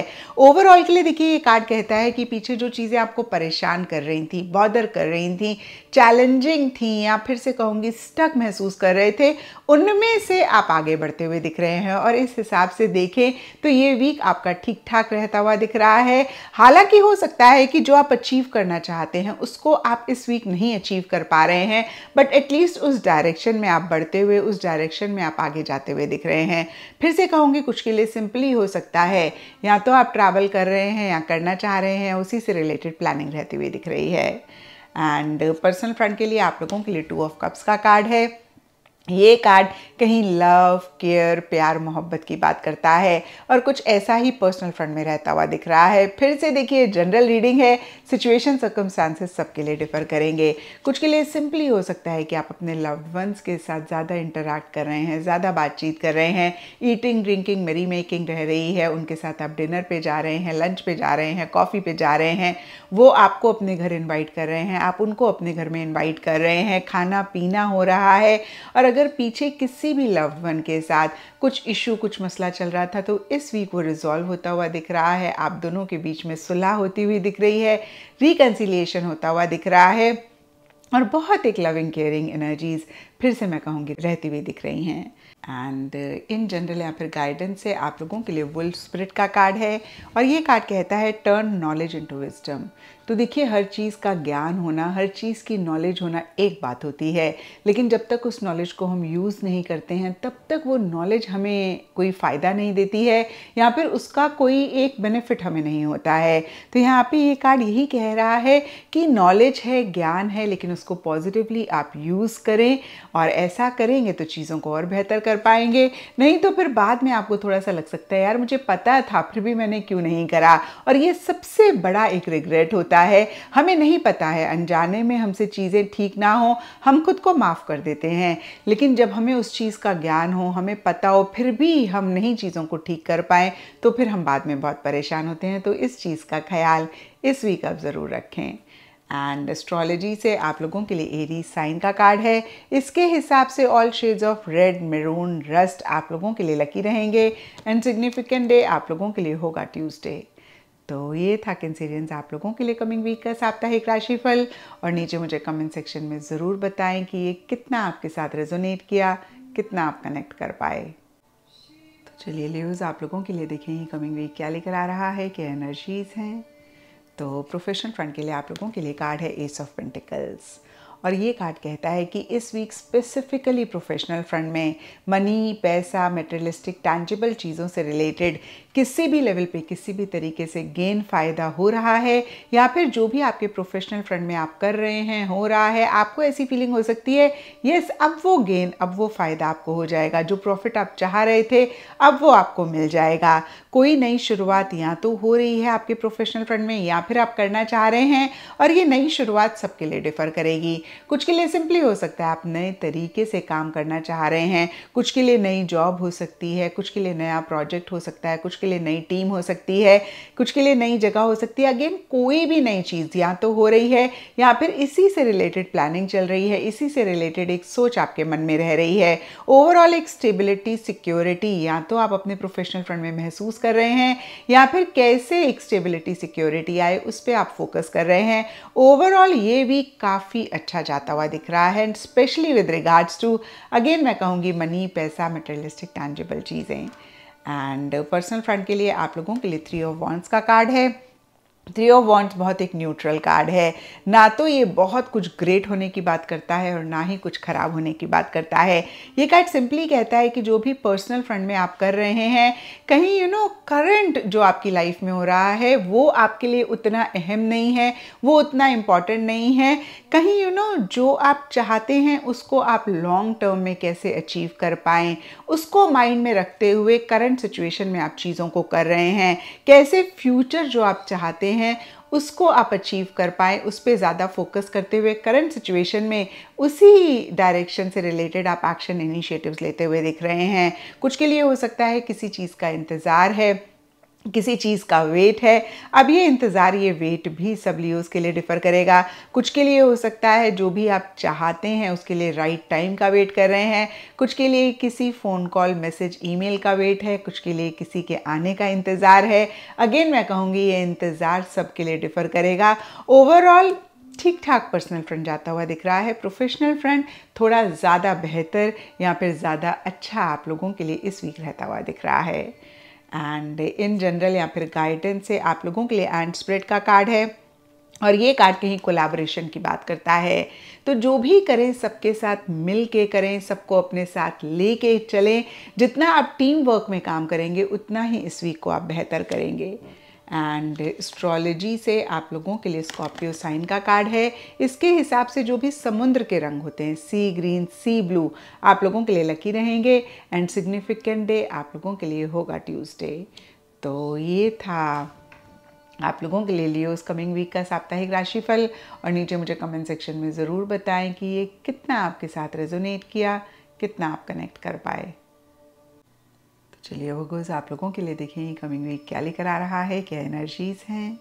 ओवरऑल के लिए देखिए ये कार्ड कहता है कि पीछे जो चीज़ें आपको परेशान कर रही थी बॉदर कर रही थी चैलेंजिंग थी या फिर से कहूँगी स्टक महसूस कर रहे थे उनमें से आप आगे बढ़ते हुए दिख रहे हैं और इस हिसाब से देखें तो ये वीक आपका ठीक ठाक रहता हुआ दिख रहा है हालांकि हो सकता है कि जो आप अचीव करना चाहते हैं उसको आप इस वीक नहीं अचीव कर पा रहे हैं बट एटलीस्ट उस डायरेक्शन में आप बढ़ते हुए उस डायरेक्शन में आप आगे जाते हुए दिख रहे हैं फिर से कहूँगी कुछ के लिए सिंपली हो सकता है या तो आप ट्रैवल कर रहे हैं या करना चाह रहे हैं उसी से रिलेटेड प्लानिंग रहती हुई दिख रही है एंड पर्सनल फ्रंट के लिए आप लोगों के लिए टू ऑफ कप्स का कार्ड है ये कार्ड कहीं लव केयर प्यार मोहब्बत की बात करता है और कुछ ऐसा ही पर्सनल फ्रंट में रहता हुआ दिख रहा है फिर से देखिए जनरल रीडिंग है सिचुएशन सर्कमस्टांसेस सबके लिए डिफर करेंगे कुछ के लिए सिंपली हो सकता है कि आप अपने लव्ड वंस के साथ ज़्यादा इंटरेक्ट कर रहे हैं ज़्यादा बातचीत कर रहे हैं ईटिंग ड्रिंकिंग मेरी मेकिंग रह रही है उनके साथ आप डिनर पर जा रहे हैं लंच पर जा रहे हैं कॉफ़ी पर जा रहे हैं वो आपको अपने घर इन्वाइट कर रहे हैं आप उनको अपने घर में इन्वाइट कर रहे हैं खाना पीना हो रहा है और अगर पीछे किसी भी लव वन के साथ कुछ इशू कुछ मसला चल रहा था तो इस वीक वो रिजॉल्व होता हुआ दिख रहा है आप दोनों के बीच में सुलह होती हुई दिख रही है रिकन्सिलिएशन होता हुआ दिख रहा है और बहुत एक लविंग केयरिंग एनर्जीज फिर से मैं कहूँगी रहती हुई दिख रही हैं एंड इन जनरल या फिर गाइडेंस से आप लोगों के लिए वुल्फ स्पिरिट का कार्ड है और ये कार्ड कहता है टर्न नॉलेज इनटू विजडम तो देखिए हर चीज़ का ज्ञान होना हर चीज़ की नॉलेज होना एक बात होती है लेकिन जब तक उस नॉलेज को हम यूज़ नहीं करते हैं तब तक वो नॉलेज हमें कोई फ़ायदा नहीं देती है या फिर उसका कोई एक बेनिफिट हमें नहीं होता है तो यहाँ पे ये कार्ड यही कह रहा है कि नॉलेज है ज्ञान है लेकिन उसको पॉजिटिवली आप यूज़ करें और ऐसा करेंगे तो चीज़ों को और बेहतर कर पाएंगे नहीं तो फिर बाद में आपको थोड़ा सा लग सकता है यार मुझे पता था फिर भी मैंने क्यों नहीं करा और ये सबसे बड़ा एक रिग्रेट होता है हमें नहीं पता है अनजाने में हमसे चीज़ें ठीक ना हो हम खुद को माफ़ कर देते हैं लेकिन जब हमें उस चीज़ का ज्ञान हो हमें पता हो फिर भी हम नहीं चीज़ों को ठीक कर पाए तो फिर हम बाद में बहुत परेशान होते हैं तो इस चीज़ का ख्याल इस वीक आप ज़रूर रखें एंड एस्ट्रोलॉजी से आप लोगों के लिए एरी साइन का कार्ड है इसके हिसाब से all shades of red maroon rust आप लोगों के लिए लकी रहेंगे एंड सिग्निफिकेंट डे आप लोगों के लिए होगा ट्यूसडे तो ये था कैंसेरियंस आप लोगों के लिए कमिंग वीक का साप्ताहिक राशिफल और नीचे मुझे कमेंट सेक्शन में ज़रूर बताएं कि ये कितना आपके साथ रेजोनेट किया कितना आप कनेक्ट कर पाए तो चलिए ल्यूज़ आप लोगों के लिए देखें कमिंग वीक क्या लेकर आ रहा है क्या एनर्जीज़ हैं तो प्रोफेशनल फ्रंट के लिए आप लोगों के लिए कार्ड है एस ऑफ पेंटिकल्स और ये कार्ड कहता है कि इस वीक स्पेसिफिकली प्रोफेशनल फ्रंट में मनी पैसा मेटेरियलिस्टिक टैंजिबल चीज़ों से रिलेटेड किसी भी लेवल पे किसी भी तरीके से गेन फ़ायदा हो रहा है या फिर जो भी आपके प्रोफेशनल फ्रंट में आप कर रहे हैं हो रहा है आपको ऐसी फीलिंग हो सकती है यस अब वो गेन अब वो फ़ायदा आपको हो जाएगा जो प्रॉफिट आप चाह रहे थे अब वो आपको मिल जाएगा कोई नई शुरुआत या तो हो रही है आपके प्रोफेशनल फ्रंट में या फिर आप करना चाह रहे हैं और ये नई शुरुआत सबके लिए डिफ़र करेगी कुछ के लिए सिंपली हो सकता है आप नए तरीके से काम करना चाह रहे हैं कुछ के लिए नई जॉब हो सकती है कुछ के लिए नया प्रोजेक्ट हो सकता है कुछ के लिए नई टीम हो सकती है कुछ के लिए नई जगह हो सकती है अगेन कोई भी नई चीज़ या तो हो रही है या फिर इसी से रिलेटेड प्लानिंग चल रही है इसी से रिलेटेड एक सोच आपके मन में रह रही है ओवरऑल एक स्टेबिलिटी सिक्योरिटी या तो आप अपने प्रोफेशनल फ्रंट में महसूस कर रहे हैं या फिर कैसे एक स्टेबिलिटी सिक्योरिटी आए उस पर आप फोकस कर रहे हैं ओवरऑल ये भी काफ़ी अच्छा जाता हुआ दिख रहा है and specially with regards to again मैं कहूँगी मनी पैसा मटेरियलिस्टिक टैंजेबल चीज़ें एंड पर्सनल फ्रेंड के लिए आप लोगों के लिए थ्री ऑफ वॉन्ट्स का कार्ड है थ्री ऑफ वॉन्ट्स बहुत एक न्यूट्रल कार्ड है ना तो ये बहुत कुछ ग्रेट होने की बात करता है और ना ही कुछ खराब होने की बात करता है ये कार्ड सिंपली कहता है कि जो भी पर्सनल फ्रंट में आप कर रहे हैं कहीं यू नो करंट जो आपकी लाइफ में हो रहा है वो आपके लिए उतना अहम नहीं है वो उतना इम्पॉर्टेंट नहीं है कहीं यू you नो know, जो आप चाहते हैं उसको आप लॉन्ग टर्म में कैसे अचीव कर पाएँ उसको माइंड में रखते हुए करंट सिचुएशन में आप चीज़ों को कर रहे हैं कैसे फ्यूचर जो आप चाहते हैं उसको आप अचीव कर पाएँ उस पर ज़्यादा फोकस करते हुए करंट सिचुएशन में उसी डायरेक्शन से रिलेटेड आप एक्शन इनिशिएटिव्स लेते हुए दिख रहे हैं कुछ के लिए हो सकता है किसी चीज़ का इंतज़ार है किसी चीज़ का वेट है अब ये इंतज़ार ये वेट भी सब लिए के लिए डिफ़र करेगा कुछ के लिए हो सकता है जो भी आप चाहते हैं उसके लिए राइट टाइम का वेट कर रहे हैं कुछ के लिए किसी फ़ोन कॉल मैसेज ईमेल का वेट है कुछ के लिए किसी के आने का इंतज़ार है अगेन मैं कहूँगी ये इंतज़ार सबके लिए डिफ़र करेगा ओवरऑल ठीक ठाक पर्सनल फ्रेंड जाता हुआ दिख रहा है प्रोफेशनल फ्रेंड थोड़ा ज़्यादा बेहतर या फिर ज़्यादा अच्छा आप लोगों के लिए इस वीक रहता हुआ दिख रहा है एंड इन जनरल या फिर गाइडेंस से आप लोगों के लिए एंड स्प्रेड का कार्ड है और ये कार्ड कहीं कोलैबोरेशन की बात करता है तो जो भी करें सबके साथ मिल के करें सबको अपने साथ ले के चलें जितना आप टीम वर्क में काम करेंगे उतना ही इस वीक को आप बेहतर करेंगे एंड एस्ट्रोलॉजी से आप लोगों के लिए स्कॉर्पियो साइन का कार्ड है इसके हिसाब से जो भी समुद्र के रंग होते हैं सी ग्रीन सी ब्लू आप लोगों के लिए लकी रहेंगे एंड सिग्निफिकेंट डे आप लोगों के लिए होगा ट्यूसडे तो ये था आप लोगों के लिए लियो उस कमिंग वीक का साप्ताहिक राशिफल और नीचे मुझे कमेंट सेक्शन में ज़रूर बताएं कि ये कितना आपके साथ रेजोनेट किया कितना आप कनेक्ट कर पाए चलिए भगोज आप लोगों के लिए देखें कमिंग वीक क्या लेकर आ रहा है क्या एनर्जीज़ हैं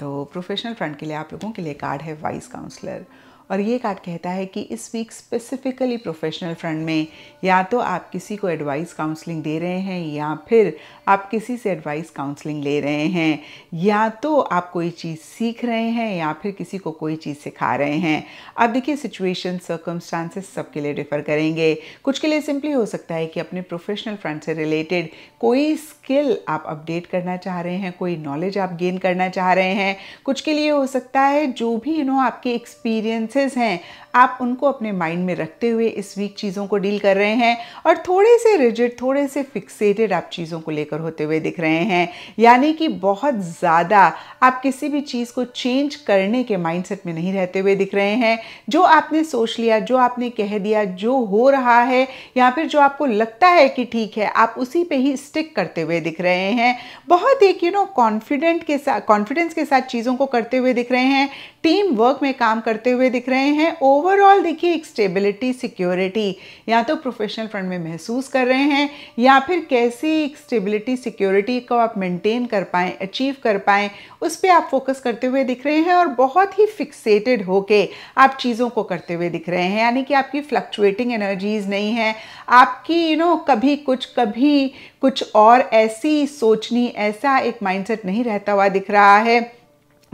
तो प्रोफेशनल फ्रंट के लिए आप लोगों के लिए कार्ड है वाइस काउंसलर और ये कार्ड कहता है कि इस वीक स्पेसिफिकली प्रोफेशनल फ्रंट में या तो आप किसी को एडवाइस काउंसलिंग दे रहे हैं या फिर आप किसी से एडवाइस काउंसलिंग ले रहे हैं या तो आप कोई चीज़ सीख रहे हैं या फिर किसी को कोई चीज़ सिखा रहे हैं अब देखिए सिचुएशन सर्कमस्टांसेस सबके लिए डिफर करेंगे कुछ के लिए सिंपली हो सकता है कि अपने प्रोफेशनल फ्रंट से रिलेटेड कोई स्किल आप अपडेट करना चाह रहे हैं कोई नॉलेज आप गेन करना चाह रहे हैं कुछ के लिए हो सकता है जो भी यू नो आपके एक्सपीरियंस डिफरेंसेस हैं आप उनको अपने माइंड में रखते हुए इस वीक चीज़ों को डील कर रहे हैं और थोड़े से रिजिड थोड़े से फिक्सेटेड आप चीज़ों को लेकर होते हुए दिख रहे हैं यानी कि बहुत ज़्यादा आप किसी भी चीज़ को चेंज करने के माइंडसेट में नहीं रहते हुए दिख रहे हैं जो आपने सोच लिया जो आपने कह दिया जो हो रहा है या फिर जो आपको लगता है कि ठीक है आप उसी पर ही स्टिक करते हुए दिख रहे हैं बहुत एक यू नो कॉन्फिडेंट के साथ कॉन्फिडेंस के साथ चीज़ों को करते हुए दिख रहे हैं टीम वर्क में काम करते हुए दिख दिख रहे हैं ओवरऑल देखिए एक स्टेबिलिटी सिक्योरिटी या तो प्रोफेशनल फ्रंट में महसूस कर रहे हैं या फिर कैसी एक स्टेबिलिटी सिक्योरिटी को आप मेंटेन कर पाएँ अचीव कर पाएँ उस पर आप फोकस करते हुए दिख रहे हैं और बहुत ही फिक्सेटेड होके आप चीज़ों को करते हुए दिख रहे हैं यानी कि आपकी फ्लक्चुएटिंग एनर्जीज नहीं है आपकी यू you नो know, कभी कुछ कभी कुछ और ऐसी सोचनी ऐसा एक माइंडसेट नहीं रहता हुआ दिख रहा है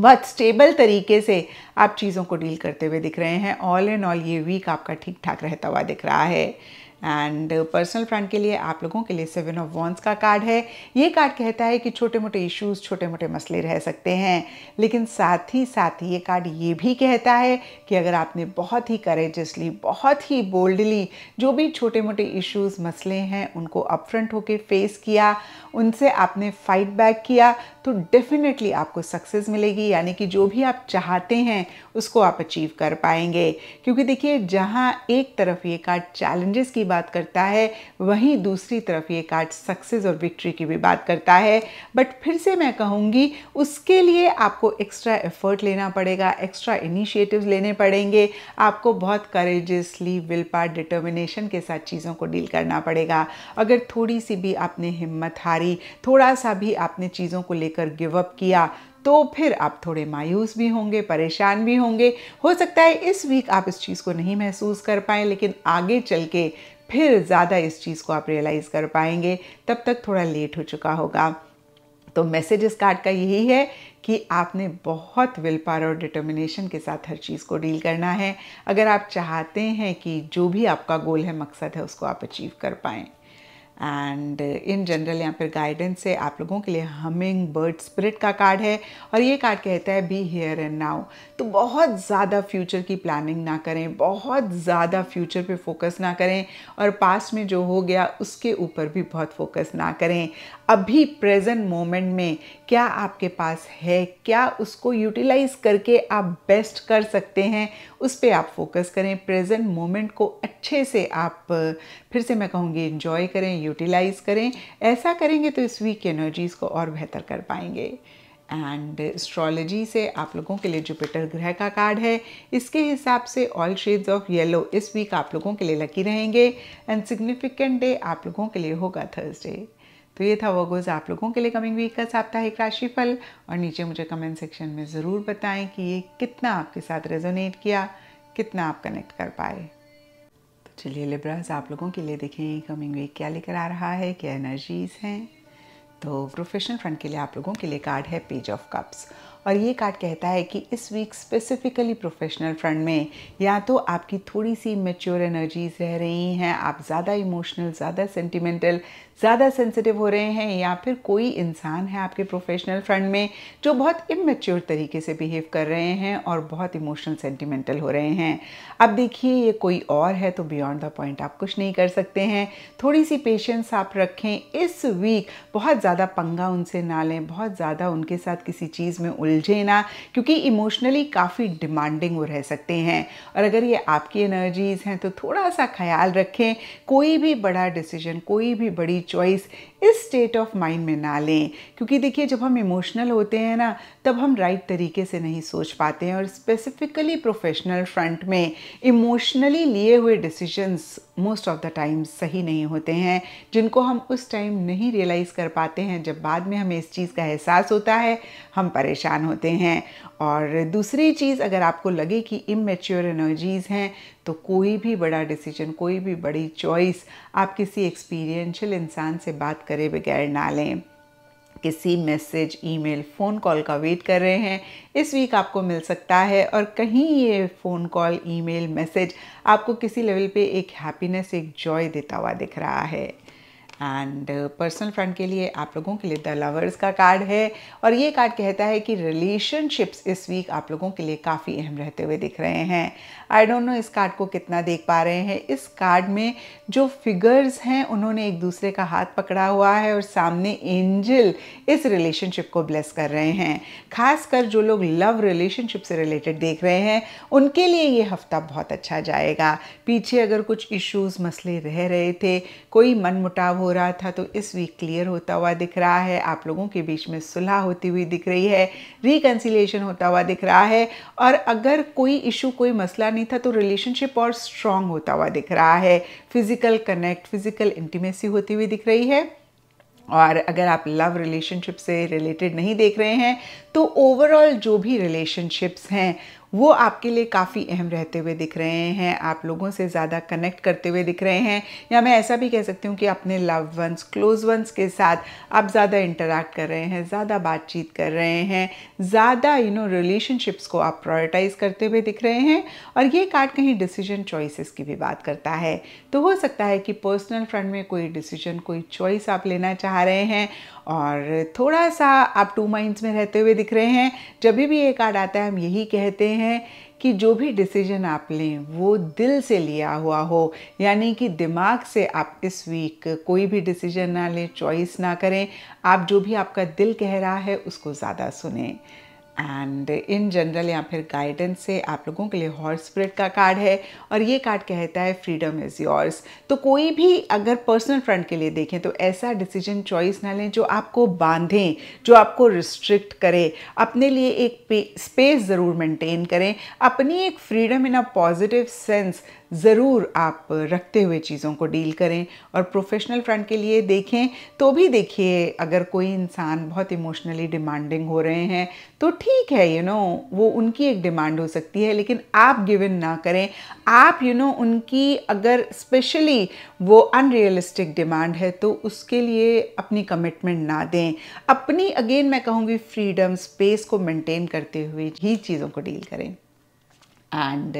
बहुत स्टेबल तरीके से आप चीज़ों को डील करते हुए दिख रहे हैं ऑल एंड ऑल ये वीक आपका ठीक ठाक रहता हुआ दिख रहा है एंड पर्सनल फ्रेंड के लिए आप लोगों के लिए सेवन ऑफ वॉन्स का कार्ड है ये कार्ड कहता है कि छोटे मोटे इश्यूज छोटे मोटे मसले रह सकते हैं लेकिन साथ ही साथ ही ये कार्ड ये भी कहता है कि अगर आपने बहुत ही करेजसली बहुत ही बोल्डली जो भी छोटे मोटे इश्यूज मसले हैं उनको अपफ्रंट होकर फेस किया उनसे आपने फाइट बैक किया तो डेफिनेटली आपको सक्सेस मिलेगी यानी कि जो भी आप चाहते हैं उसको आप अचीव कर पाएंगे क्योंकि देखिए जहाँ एक तरफ ये कार्ड चैलेंजेस की बात करता है वहीं दूसरी तरफ ये कार्ड सक्सेस और विक्ट्री की भी बात करता है बट फिर से मैं कहूँगी उसके लिए आपको एक्स्ट्रा एफर्ट लेना पड़ेगा एक्स्ट्रा इनिशिएटिव्स लेने पड़ेंगे आपको बहुत करेजसली विल पार डिटर्मिनेशन के साथ चीज़ों को डील करना पड़ेगा अगर थोड़ी सी भी आपने हिम्मत हारी थोड़ा सा भी आपने चीज़ों को लेकर गिवअप किया तो फिर आप थोड़े मायूस भी होंगे परेशान भी होंगे हो सकता है इस वीक आप इस चीज़ को नहीं महसूस कर पाएँ लेकिन आगे चल के फिर ज़्यादा इस चीज़ को आप रियलाइज़ कर पाएंगे तब तक थोड़ा लेट हो चुका होगा तो मैसेज इस कार्ड का यही है कि आपने बहुत विल पावर और डिटर्मिनेशन के साथ हर चीज़ को डील करना है अगर आप चाहते हैं कि जो भी आपका गोल है मकसद है उसको आप अचीव कर पाएँ एंड इन जनरल यहाँ पर गाइडेंस से आप लोगों के लिए हमिंग बर्ड स्प्रिट का कार्ड है और ये कार्ड कहता है बी हेयर एंड नाउ तो बहुत ज़्यादा फ्यूचर की प्लानिंग ना करें बहुत ज़्यादा फ्यूचर पे फोकस ना करें और पास्ट में जो हो गया उसके ऊपर भी बहुत फोकस ना करें अभी प्रेजेंट मोमेंट में क्या आपके पास है क्या उसको यूटिलाइज करके आप बेस्ट कर सकते हैं उस पर आप फोकस करें प्रेजेंट मोमेंट को अच्छे से आप फिर से मैं कहूँगी इन्जॉय करें यूटिलाइज करें ऐसा करेंगे तो इस वीक एनर्जीज़ को और बेहतर कर पाएंगे एंड एस्ट्रोलॉजी से आप लोगों के लिए जुपिटर ग्रह का कार्ड है इसके हिसाब से ऑल शेड्स ऑफ येलो इस वीक आप लोगों के लिए लकी रहेंगे एंड सिग्निफिकेंट डे आप लोगों के लिए होगा थर्सडे तो ये था वर्गोज आप लोगों के लिए कमिंग वीक का साप्ताहिक राशिफल और नीचे मुझे कमेंट सेक्शन में ज़रूर बताएं कि ये कितना आपके साथ रेजोनेट किया कितना आप कनेक्ट कर पाए तो चलिए लिब्रास आप लोगों के लिए देखें कमिंग वीक क्या लेकर आ रहा है क्या एनर्जीज़ हैं तो प्रोफेशनल फ्रंट के लिए आप लोगों के लिए कार्ड है पेज ऑफ कप्स और ये कार्ड कहता है कि इस वीक स्पेसिफिकली प्रोफेशनल फ्रंट में या तो आपकी थोड़ी सी मेच्योर एनर्जीज रह रही हैं आप ज़्यादा इमोशनल ज़्यादा सेंटिमेंटल ज़्यादा सेंसिटिव हो रहे हैं या फिर कोई इंसान है आपके प्रोफेशनल फ्रेंड में जो बहुत इमेच्योर तरीके से बिहेव कर रहे हैं और बहुत इमोशनल सेंटिमेंटल हो रहे हैं अब देखिए ये कोई और है तो बियॉन्ड द पॉइंट आप कुछ नहीं कर सकते हैं थोड़ी सी पेशेंस आप रखें इस वीक बहुत ज़्यादा पंगा उनसे ना लें बहुत ज़्यादा उनके साथ किसी चीज़ में उलझे ना क्योंकि इमोशनली काफ़ी डिमांडिंग वो रह सकते हैं और अगर ये आपकी एनर्जीज़ हैं तो थोड़ा सा ख्याल रखें कोई भी बड़ा डिसीजन कोई भी बड़ी rejoice इस स्टेट ऑफ माइंड में ना लें क्योंकि देखिए जब हम इमोशनल होते हैं ना तब हम राइट right तरीके से नहीं सोच पाते हैं और स्पेसिफिकली प्रोफेशनल फ्रंट में इमोशनली लिए हुए decisions most of the time सही नहीं होते हैं जिनको हम उस टाइम नहीं रियलाइज़ कर पाते हैं जब बाद में हमें इस चीज़ का एहसास होता है हम परेशान होते हैं और दूसरी चीज़ अगर आपको लगे कि इमेच्योर एनर्जीज़ हैं तो कोई भी बड़ा डिसीजन कोई भी बड़ी चॉइस आप किसी एक्सपीरियंशियल इंसान से बात करे बगैर ना लें किसी मैसेज ईमेल फ़ोन कॉल का वेट कर रहे हैं इस वीक आपको मिल सकता है और कहीं ये फ़ोन कॉल ईमेल मैसेज आपको किसी लेवल पे एक हैप्पीनेस एक जॉय देता हुआ दिख रहा है एंड पर्सनल फ्रेंड के लिए आप लोगों के लिए द लवर्स का कार्ड है और ये कार्ड कहता है कि रिलेशनशिप्स इस वीक आप लोगों के लिए काफ़ी अहम रहते हुए दिख रहे हैं आई डोंट नो इस कार्ड को कितना देख पा रहे हैं इस कार्ड में जो फिगर्स हैं उन्होंने एक दूसरे का हाथ पकड़ा हुआ है और सामने एंजल इस रिलेशनशिप को ब्लेस कर रहे हैं खासकर जो लोग लव रिलेशनशिप से रिलेटेड देख रहे हैं उनके लिए ये हफ्ता बहुत अच्छा जाएगा पीछे अगर कुछ इश्यूज़ मसले रह रहे थे कोई मन मुटाव हो रहा था तो इस वीक क्लियर होता हुआ दिख रहा है आप लोगों के बीच में सुलह होती हुई दिख रही है रिकन्सिलेशन होता हुआ दिख रहा है और अगर कोई इशू कोई मसला नहीं था तो रिलेशनशिप और स्ट्रॉन्ग होता हुआ दिख रहा है फिजिकल कनेक्ट फिजिकल इंटीमेसी होती हुई दिख रही है और अगर आप लव रिलेशनशिप से रिलेटेड नहीं देख रहे हैं तो ओवरऑल जो भी रिलेशनशिप्स हैं वो आपके लिए काफ़ी अहम रहते हुए दिख रहे हैं आप लोगों से ज़्यादा कनेक्ट करते हुए दिख रहे हैं या मैं ऐसा भी कह सकती हूँ कि अपने लव वंस क्लोज वंस के साथ आप ज़्यादा इंटरेक्ट कर रहे हैं ज़्यादा बातचीत कर रहे हैं ज़्यादा यू नो रिलेशनशिप्स को आप प्रायोरिटाइज करते हुए दिख रहे हैं और ये कार्ड कहीं डिसीजन चॉइसेस की भी बात करता है तो हो सकता है कि पर्सनल फ्रंट में कोई डिसीजन कोई चॉइस आप लेना चाह रहे हैं और थोड़ा सा आप टू माइंड्स में रहते हुए दिख रहे हैं जब भी ये कार्ड आता है हम यही कहते हैं कि जो भी डिसीजन आप लें वो दिल से लिया हुआ हो यानी कि दिमाग से आप इस वीक कोई भी डिसीजन ना लें चॉइस ना करें आप जो भी आपका दिल कह रहा है उसको ज़्यादा सुने एंड इन जनरल या फिर गाइडेंस से आप लोगों के लिए हॉर्स स्प्रिट का कार्ड है और ये कार्ड कहता है फ्रीडम इज़ योर्स तो कोई भी अगर पर्सनल फ्रंट के लिए देखें तो ऐसा डिसीजन चॉइस ना लें जो आपको बांधें जो आपको रिस्ट्रिक्ट करे अपने लिए एक स्पेस ज़रूर मेंटेन करें अपनी एक freedom in a positive sense ज़रूर आप रखते हुए चीज़ों को डील करें और प्रोफेशनल फ्रंट के लिए देखें तो भी देखिए अगर कोई इंसान बहुत इमोशनली डिमांडिंग हो रहे हैं तो ठीक है यू you नो know, वो उनकी एक डिमांड हो सकती है लेकिन आप गिवन ना करें आप यू you नो know, उनकी अगर स्पेशली वो अनरियलिस्टिक डिमांड है तो उसके लिए अपनी कमिटमेंट ना दें अपनी अगेन मैं कहूँगी फ्रीडम स्पेस को मेंटेन करते हुए ही चीज़ों को डील करें एंड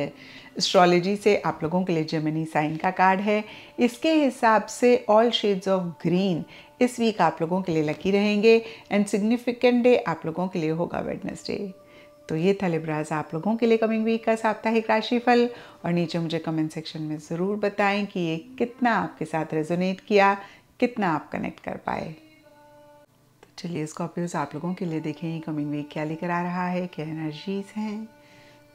एस्ट्रोलॉजी से आप लोगों के लिए जर्मनी साइन का कार्ड है इसके हिसाब से ऑल शेड्स ऑफ ग्रीन इस वीक आप लोगों के लिए लकी रहेंगे एंड सिग्निफिकेंट डे आप लोगों के लिए होगा वेडनेसडे तो ये था लिब्राज आप लोगों के लिए कमिंग वीक का साप्ताहिक राशिफल और नीचे मुझे कमेंट सेक्शन में ज़रूर बताएं कि ये कितना आपके साथ रेजोनेट किया कितना आप कनेक्ट कर पाए तो चलिए स्कॉर्पियोज आप लोगों के लिए देखें कमिंग वीक क्या लेकर आ रहा है क्या एनर्जीज हैं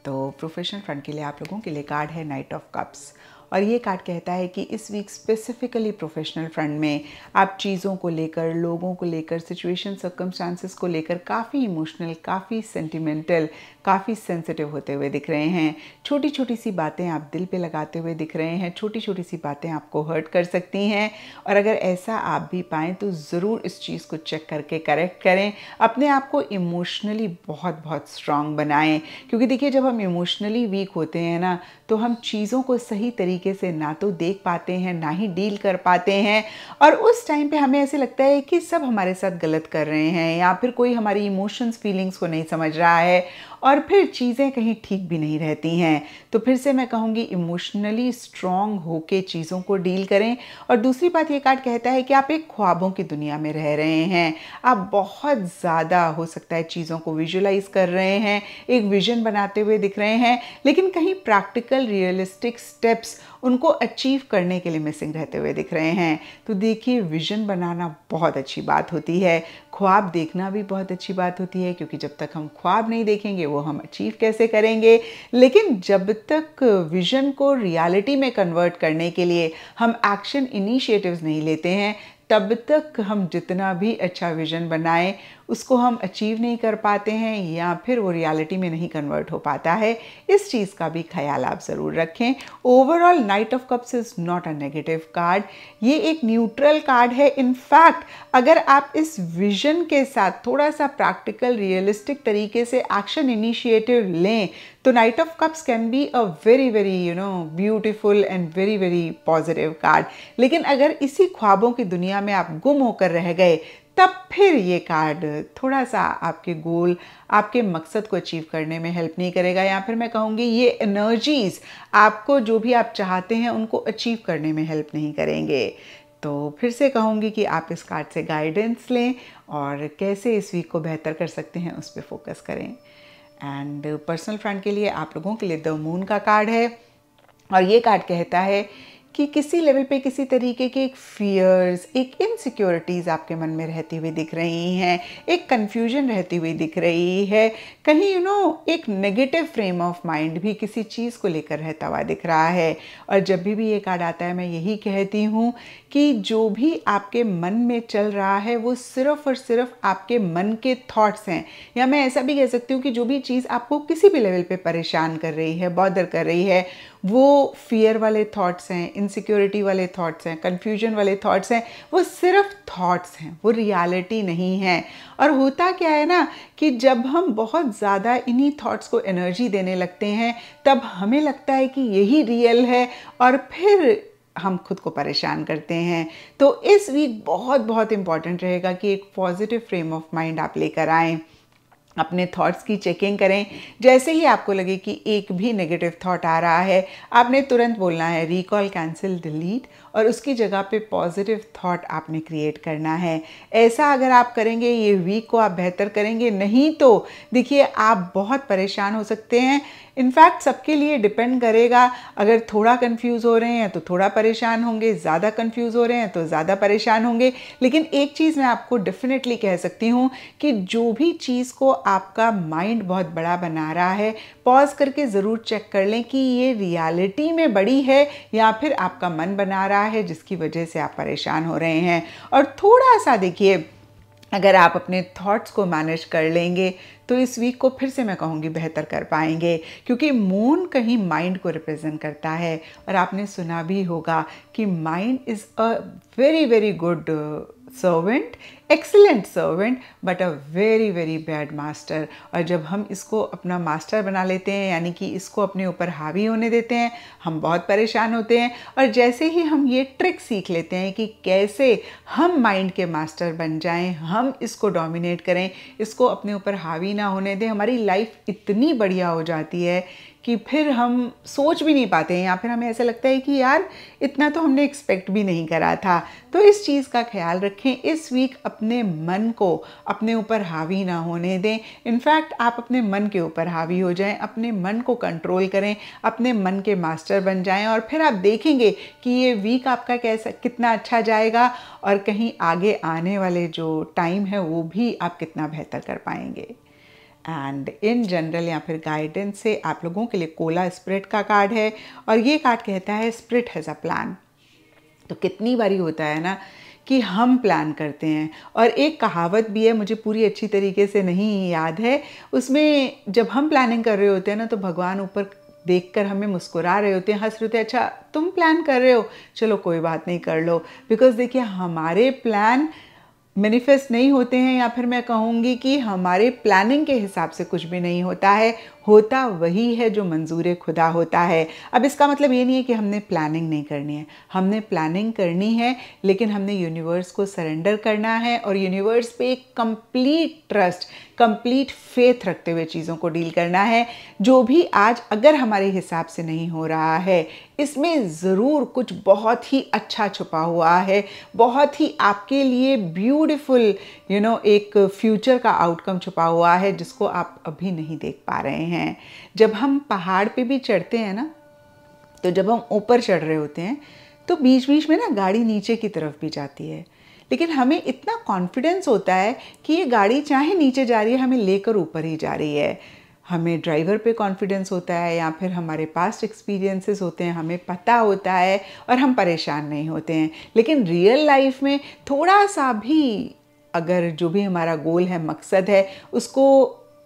तो प्रोफेशनल फ्रंट के लिए आप लोगों के लिए कार्ड है नाइट ऑफ कप्स और ये कार्ड कहता है कि इस वीक स्पेसिफिकली प्रोफेशनल फ्रंट में आप चीज़ों को लेकर लोगों को लेकर सिचुएशन सर्कमस्टांसिस को लेकर काफ़ी इमोशनल काफ़ी सेंटिमेंटल काफ़ी सेंसिटिव होते हुए दिख रहे हैं छोटी छोटी सी बातें आप दिल पे लगाते हुए दिख रहे हैं छोटी छोटी सी बातें आपको हर्ट कर सकती हैं और अगर ऐसा आप भी पाएँ तो ज़रूर इस चीज़ को चेक करके करेक्ट करें अपने आप को इमोशनली बहुत बहुत स्ट्रांग बनाएं क्योंकि देखिए जब हम इमोशनली वीक होते हैं ना तो हम चीज़ों को सही तरीके तरीके से ना तो देख पाते हैं ना ही डील कर पाते हैं और उस टाइम पे हमें ऐसे लगता है कि सब हमारे साथ गलत कर रहे हैं या फिर कोई हमारी इमोशंस फीलिंग्स को नहीं समझ रहा है और फिर चीज़ें कहीं ठीक भी नहीं रहती हैं तो फिर से मैं कहूँगी इमोशनली स्ट्रॉन्ग होके चीज़ों को डील करें और दूसरी बात ये कार्ड कहता है कि आप एक ख्वाबों की दुनिया में रह रहे हैं आप बहुत ज़्यादा हो सकता है चीज़ों को विजुलाइज कर रहे हैं एक विजन बनाते हुए दिख रहे हैं लेकिन कहीं प्रैक्टिकल रियलिस्टिक स्टेप्स उनको अचीव करने के लिए मिसिंग रहते हुए दिख रहे हैं तो देखिए विजन बनाना बहुत अच्छी बात होती है ख्वाब देखना भी बहुत अच्छी बात होती है क्योंकि जब तक हम ख्वाब नहीं देखेंगे वो हम अचीव कैसे करेंगे लेकिन जब तक विजन को रियलिटी में कन्वर्ट करने के लिए हम एक्शन इनिशिएटिव्स नहीं लेते हैं तब तक हम जितना भी अच्छा विजन बनाएं उसको हम अचीव नहीं कर पाते हैं या फिर वो रियलिटी में नहीं कन्वर्ट हो पाता है इस चीज़ का भी ख्याल आप ज़रूर रखें overall knight of cups is not a negative card ये एक न्यूट्रल कार्ड है इनफैक्ट अगर आप इस विजन के साथ थोड़ा सा प्रैक्टिकल रियलिस्टिक तरीके से एक्शन इनिशिएटिव लें तो knight of cups can be a very very you know beautiful and very very positive card लेकिन अगर इसी ख्वाबों की दुनिया में आप गुम होकर रह गए तब फिर ये कार्ड थोड़ा सा आपके गोल आपके मकसद को अचीव करने में हेल्प नहीं करेगा या फिर मैं कहूँगी ये एनर्जीज़ आपको जो भी आप चाहते हैं उनको अचीव करने में हेल्प नहीं करेंगे तो फिर से कहूँगी कि आप इस कार्ड से गाइडेंस लें और कैसे इस वीक को बेहतर कर सकते हैं उस पर फोकस करें एंड पर्सनल फ्रेंड के लिए आप लोगों के लिए द मून का कार्ड है और ये कार्ड कहता है कि किसी लेवल पे किसी तरीके के एक फियर्स एक इनसिक्योरिटीज़ आपके मन में रहती हुई दिख रही हैं एक कन्फ्यूजन रहती हुई दिख रही है कहीं यू you नो know, एक नेगेटिव फ्रेम ऑफ माइंड भी किसी चीज़ को लेकर रहता हुआ दिख रहा है और जब भी भी ये कार्ड आता है मैं यही कहती हूँ कि जो भी आपके मन में चल रहा है वो सिर्फ और सिर्फ आपके मन के थाट्स हैं या मैं ऐसा भी कह सकती हूँ कि जो भी चीज़ आपको किसी भी लेवल पर परेशान कर रही है बॉदर कर रही है वो फियर वाले थाट्स हैं इनसिक्योरिटी वाले थाट्स हैं कन्फ्यूजन वाले थाट्स हैं वो सिर्फ थाट्स हैं वो रियलिटी नहीं है और होता क्या है ना कि जब हम बहुत ज़्यादा इन्हीं थॉट्स को एनर्जी देने लगते हैं तब हमें लगता है कि यही रियल है और फिर हम खुद को परेशान करते हैं तो इस वीक बहुत बहुत इम्पॉर्टेंट रहेगा कि एक पॉजिटिव फ्रेम ऑफ माइंड आप लेकर आएँ अपने थॉट्स की चेकिंग करें जैसे ही आपको लगे कि एक भी नेगेटिव थॉट आ रहा है आपने तुरंत बोलना है रिकॉल कैंसिल डिलीट और उसकी जगह पे पॉजिटिव थॉट आपने क्रिएट करना है ऐसा अगर आप करेंगे ये वीक को आप बेहतर करेंगे नहीं तो देखिए आप बहुत परेशान हो सकते हैं इनफैक्ट सबके लिए डिपेंड करेगा अगर थोड़ा कंफ्यूज हो रहे हैं तो थोड़ा परेशान होंगे ज़्यादा कंफ्यूज हो रहे हैं तो ज़्यादा परेशान होंगे लेकिन एक चीज़ मैं आपको डेफिनेटली कह सकती हूँ कि जो भी चीज़ को आपका माइंड बहुत बड़ा बना रहा है पॉज करके ज़रूर चेक कर लें कि ये रियलिटी में बड़ी है या फिर आपका मन बना रहा है जिसकी वजह से आप परेशान हो रहे हैं और थोड़ा सा देखिए अगर आप अपने थॉट्स को मैनेज कर लेंगे तो इस वीक को फिर से मैं कहूँगी बेहतर कर पाएंगे क्योंकि मून कहीं माइंड को रिप्रेजेंट करता है और आपने सुना भी होगा कि mind is a very very good servant excellent servant but a very very bad master और जब हम इसको अपना मास्टर बना लेते हैं यानी कि इसको अपने ऊपर हावी होने देते हैं हम बहुत परेशान होते हैं और जैसे ही हम ये ट्रिक सीख लेते हैं कि कैसे हम माइंड के मास्टर बन जाएं हम इसको डोमिनेट करें इसको अपने ऊपर हावी ना होने दें हमारी लाइफ इतनी बढ़िया हो जाती है कि फिर हम सोच भी नहीं पाते हैं या फिर हमें ऐसा लगता है कि यार इतना तो हमने एक्सपेक्ट भी नहीं करा था तो इस चीज़ का ख्याल रखें इस वीक अपने मन को अपने ऊपर हावी ना होने दें इनफैक्ट आप अपने मन के ऊपर हावी हो जाएं अपने मन को कंट्रोल करें अपने मन के मास्टर बन जाएं और फिर आप देखेंगे कि ये वीक आपका कैसा कितना अच्छा जाएगा और कहीं आगे आने वाले जो टाइम है वो भी आप कितना बेहतर कर पाएंगे एंड इन जनरल या फिर गाइडेंस से आप लोगों के लिए कोला स्प्रिट का कार्ड है और ये कार्ड कहता है स्प्रिट हैज़ अ प्लान तो कितनी बारी होता है ना कि हम प्लान करते हैं और एक कहावत भी है मुझे पूरी अच्छी तरीके से नहीं याद है उसमें जब हम प्लानिंग कर रहे होते हैं ना तो भगवान ऊपर देख कर हमें मुस्कुरा रहे होते हैं हंस रहे होते हैं अच्छा तुम प्लान कर रहे हो चलो कोई बात नहीं कर लो बिकॉज़ देखिए हमारे प्लान मैनिफेस्ट नहीं होते हैं या फिर मैं कहूँगी कि हमारे प्लानिंग के हिसाब से कुछ भी नहीं होता है होता वही है जो मंजूर खुदा होता है अब इसका मतलब ये नहीं है कि हमने प्लानिंग नहीं करनी है हमने प्लानिंग करनी है लेकिन हमने यूनिवर्स को सरेंडर करना है और यूनिवर्स पे एक कंप्लीट ट्रस्ट कंप्लीट फेथ रखते हुए चीज़ों को डील करना है जो भी आज अगर हमारे हिसाब से नहीं हो रहा है इसमें ज़रूर कुछ बहुत ही अच्छा छुपा हुआ है बहुत ही आपके लिए ब्यूटिफुल यू नो एक फ्यूचर का आउटकम छुपा हुआ है जिसको आप अभी नहीं देख पा रहे हैं हैं जब हम पहाड़ पे भी चढ़ते हैं ना तो जब हम ऊपर चढ़ रहे होते हैं तो बीच बीच में ना गाड़ी नीचे की तरफ भी जाती है लेकिन हमें इतना कॉन्फिडेंस होता है कि ये गाड़ी चाहे नीचे जा रही है हमें लेकर ऊपर ही जा रही है हमें ड्राइवर पे कॉन्फिडेंस होता है या फिर हमारे पास्ट एक्सपीरियंसेस होते हैं हमें पता होता है और हम परेशान नहीं होते हैं लेकिन रियल लाइफ में थोड़ा सा भी अगर जो भी हमारा गोल है मकसद है उसको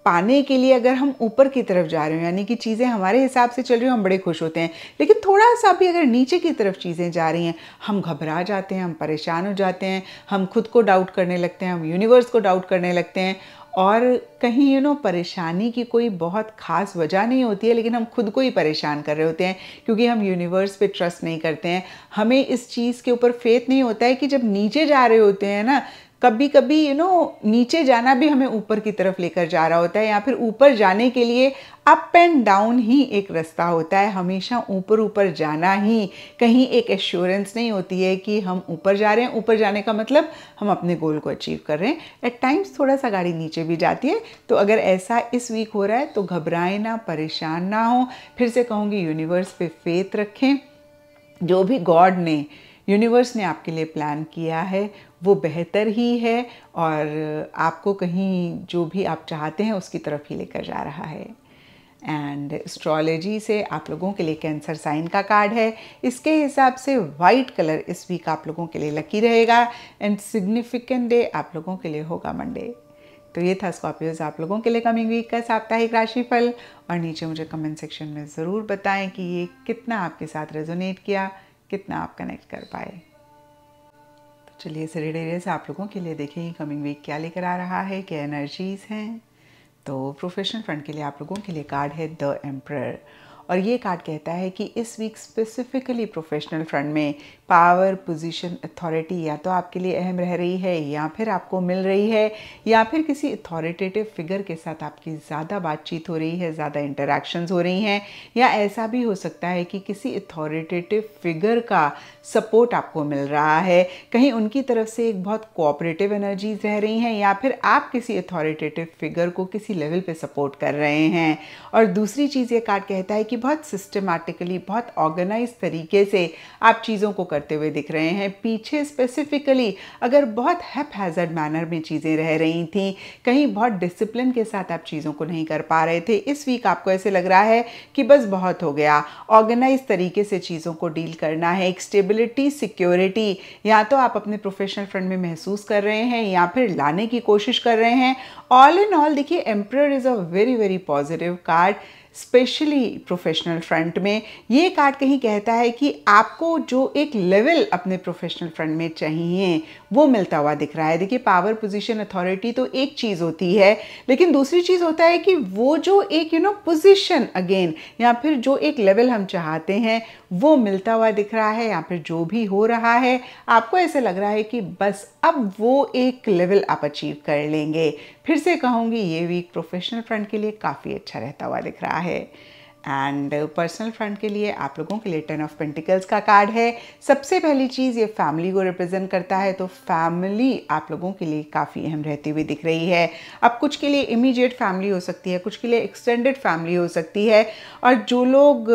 पाने के लिए अगर हम ऊपर की तरफ जा रहे हो यानी कि चीज़ें हमारे हिसाब से चल रही हो हम बड़े खुश होते हैं लेकिन थोड़ा सा भी अगर नीचे की तरफ चीज़ें जा रही हैं हम घबरा जाते हैं हम परेशान हो जाते हैं हम खुद को डाउट करने लगते हैं हम यूनिवर्स को डाउट करने लगते हैं और कहीं यू नो परेशानी की कोई बहुत ख़ास वजह नहीं होती है लेकिन हम खुद को ही परेशान कर रहे होते हैं क्योंकि हम यूनिवर्स पे ट्रस्ट नहीं करते हैं हमें इस चीज़ के ऊपर फेथ नहीं होता है कि जब नीचे जा रहे होते हैं ना कभी कभी यू you नो know, नीचे जाना भी हमें ऊपर की तरफ लेकर जा रहा होता है या फिर ऊपर जाने के लिए अप एंड डाउन ही एक रास्ता होता है हमेशा ऊपर ऊपर जाना ही कहीं एक एश्योरेंस नहीं होती है कि हम ऊपर जा रहे हैं ऊपर जाने का मतलब हम अपने गोल को अचीव कर रहे हैं एट टाइम्स थोड़ा सा गाड़ी नीचे भी जाती है तो अगर ऐसा इस वीक हो रहा है तो घबराएं ना परेशान ना हो फिर से कहूँगी यूनिवर्स पे फेथ रखें जो भी गॉड ने यूनिवर्स ने आपके लिए प्लान किया है वो बेहतर ही है और आपको कहीं जो भी आप चाहते हैं उसकी तरफ ही लेकर जा रहा है एंड एस्ट्रोलॉजी से आप लोगों के लिए कैंसर साइन का कार्ड है इसके हिसाब से वाइट कलर इस वीक आप लोगों के लिए लकी रहेगा एंड सिग्निफिकेंट डे आप लोगों के लिए होगा मंडे तो ये था स्कॉर्पियोज आप लोगों के लिए कमिंग वीक का साप्ताहिक राशिफल और नीचे मुझे कमेंट सेक्शन में ज़रूर बताएं कि ये कितना आपके साथ रेजोनेट किया कितना आप कनेक्ट कर पाए चलिए सैटरडे आप लोगों के लिए देखें कमिंग वीक क्या लेकर आ रहा है क्या एनर्जीज़ हैं तो प्रोफेशनल फ्रंट के लिए आप लोगों के लिए कार्ड है द एम्प्रर और ये कार्ड कहता है कि इस वीक स्पेसिफिकली प्रोफेशनल फ्रंट में पावर पोजीशन अथॉरिटी या तो आपके लिए अहम रह रही है या फिर आपको मिल रही है या फिर किसी अथॉरिटेटिव फिगर के साथ आपकी ज़्यादा बातचीत हो रही है ज़्यादा इंटरेक्शंस हो रही हैं या ऐसा भी हो सकता है कि किसी अथॉरिटेटिव फिगर का सपोर्ट आपको मिल रहा है कहीं उनकी तरफ से एक बहुत कोऑपरेटिव एनर्जी रह रही हैं या फिर आप किसी अथॉरिटेटिव फिगर को किसी लेवल पर सपोर्ट कर रहे हैं और दूसरी चीज़ ये कार्ड कहता है कि बहुत सिस्टमेटिकली बहुत ऑर्गेनाइज तरीके से आप चीज़ों को कर करते हुए दिख रहे हैं पीछे स्पेसिफिकली अगर बहुत हैप हैजर्ड मैनर में चीज़ें रह रही थी कहीं बहुत डिसिप्लिन के साथ आप चीज़ों को नहीं कर पा रहे थे इस वीक आपको ऐसे लग रहा है कि बस बहुत हो गया ऑर्गेनाइज तरीके से चीज़ों को डील करना है एक स्टेबिलिटी सिक्योरिटी या तो आप अपने प्रोफेशनल फ्रंट में महसूस कर रहे हैं या फिर लाने की कोशिश कर रहे हैं ऑल इन ऑल देखिए emperor is a very very positive card specially professional front में ये कार्ड कहीं कहता है कि आपको जो एक लेवल अपने प्रोफेशनल फ्रंट में चाहिए वो मिलता हुआ दिख रहा है देखिए पावर पोजीशन अथॉरिटी तो एक चीज़ होती है लेकिन दूसरी चीज़ होता है कि वो जो एक यू नो पोजीशन अगेन या फिर जो एक लेवल हम चाहते हैं वो मिलता हुआ दिख रहा है या फिर जो भी हो रहा है आपको ऐसे लग रहा है कि बस अब वो एक लेवल आप अचीव कर लेंगे फिर से कहूँगी ये वीक प्रोफेशनल फ्रंट के लिए काफ़ी अच्छा रहता हुआ दिख रहा है एंड पर्सनल फ्रंट के लिए आप लोगों के लिए टेन ऑफ पेंटिकल्स का कार्ड है सबसे पहली चीज़ ये फैमिली को रिप्रेजेंट करता है तो फैमिली आप लोगों के लिए काफ़ी अहम रहती हुई दिख रही है अब कुछ के लिए इमीडिएट फैमिली हो सकती है कुछ के लिए एक्सटेंडेड फैमिली हो सकती है और जो लोग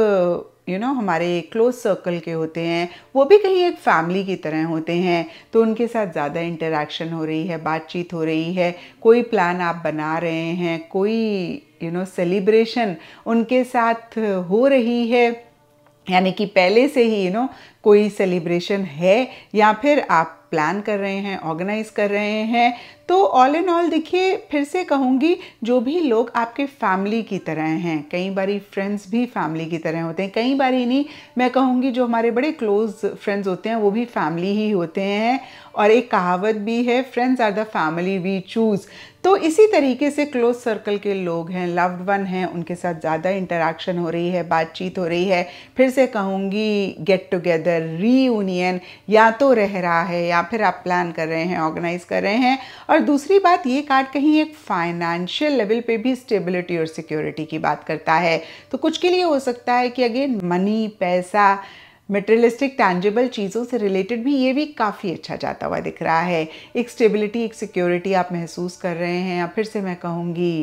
यू नो हमारे क्लोज सर्कल के होते हैं वो भी कहीं एक फैमिली की तरह होते हैं तो उनके साथ ज़्यादा इंटरेक्शन हो रही है बातचीत हो रही है कोई प्लान आप बना रहे हैं कोई यू नो सेलिब्रेशन उनके साथ हो रही है यानी कि पहले से ही यू नो कोई सेलिब्रेशन है या फिर आप प्लान कर रहे हैं ऑर्गेनाइज कर रहे हैं तो ऑल इन ऑल देखिए फिर से कहूँगी जो भी लोग आपके फैमिली की तरह हैं कई बारी फ्रेंड्स भी फैमिली की तरह होते हैं कई बारी नहीं मैं कहूँगी जो हमारे बड़े क्लोज फ्रेंड्स होते हैं वो भी फैमिली ही होते हैं और एक कहावत भी है friends are the family we choose तो इसी तरीके से क्लोज सर्कल के लोग हैं लव्ड वन हैं उनके साथ ज़्यादा इंटरेक्शन हो रही है बातचीत हो रही है फिर से कहूँगी गेट टुगेदर रीयूनियन या तो रह रहा है या फिर आप प्लान कर रहे हैं ऑर्गेनाइज कर रहे हैं और दूसरी बात ये कार्ड कहीं एक फाइनेंशियल लेवल पे भी स्टेबिलिटी और सिक्योरिटी की बात करता है तो कुछ के लिए हो सकता है कि अगेन मनी पैसा मेटेरियलिस्टिक टैंजेबल चीज़ों से रिलेटेड भी ये भी काफ़ी अच्छा जाता हुआ दिख रहा है एक स्टेबिलिटी एक सिक्योरिटी आप महसूस कर रहे हैं या फिर से मैं कहूँगी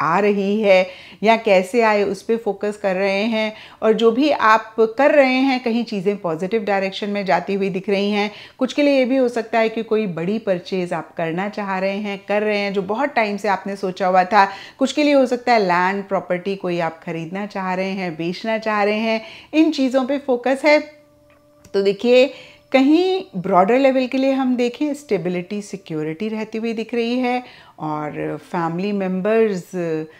आ रही है या कैसे आए उस पर फोकस कर रहे हैं और जो भी आप कर रहे हैं कहीं चीज़ें पॉजिटिव डायरेक्शन में जाती हुई दिख रही हैं कुछ के लिए ये भी हो सकता है कि कोई बड़ी परचेज़ आप करना चाह रहे हैं कर रहे हैं जो बहुत टाइम से आपने सोचा हुआ था कुछ के लिए हो सकता है लैंड प्रॉपर्टी कोई आप ख़रीदना चाह रहे हैं बेचना चाह रहे हैं इन चीज़ों पर फोकस है तो देखिए कहीं ब्रॉडर लेवल के लिए हम देखें स्टेबिलिटी सिक्योरिटी रहती हुई दिख रही है और फैमिली मेम्बर्स uh,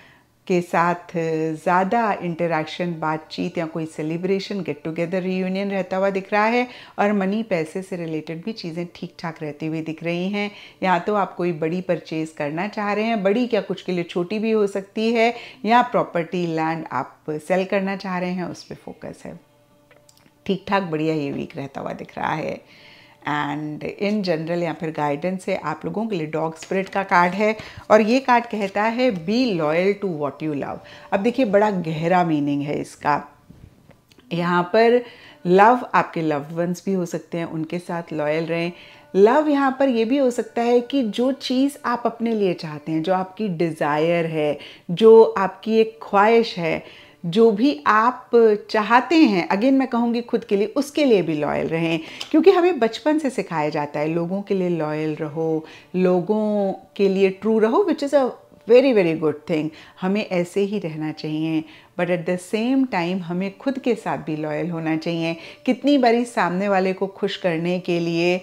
के साथ ज़्यादा इंटरेक्शन बातचीत या कोई सेलिब्रेशन गेट टुगेदर रीयूनियन रहता हुआ दिख रहा है और मनी पैसे से रिलेटेड भी चीज़ें ठीक ठाक रहती हुई दिख रही हैं या तो आप कोई बड़ी परचेज़ करना चाह रहे हैं बड़ी क्या कुछ के लिए छोटी भी हो सकती है या प्रॉपर्टी लैंड आप सेल करना चाह रहे हैं उस पर फोकस है ठीक ठाक बढ़िया ये वीक रहता हुआ दिख रहा है एंड इन जनरल या फिर गाइडेंस है आप लोगों के लिए डॉग स्प्रिट का कार्ड है और ये कार्ड कहता है be loyal to what you love अब देखिए बड़ा गहरा मीनिंग है इसका यहाँ पर लव आपके लव वंस भी हो सकते हैं उनके साथ लॉयल रहें लव यहाँ पर यह भी हो सकता है कि जो चीज़ आप अपने लिए चाहते हैं जो आपकी डिज़ायर है जो आपकी एक ख्वाहिश है जो भी आप चाहते हैं अगेन मैं कहूँगी खुद के लिए उसके लिए भी लॉयल रहें क्योंकि हमें बचपन से सिखाया जाता है लोगों के लिए लॉयल रहो लोगों के लिए ट्रू रहो which is a very very good thing हमें ऐसे ही रहना चाहिए but at the same time हमें खुद के साथ भी लॉयल होना चाहिए कितनी बारी सामने वाले को खुश करने के लिए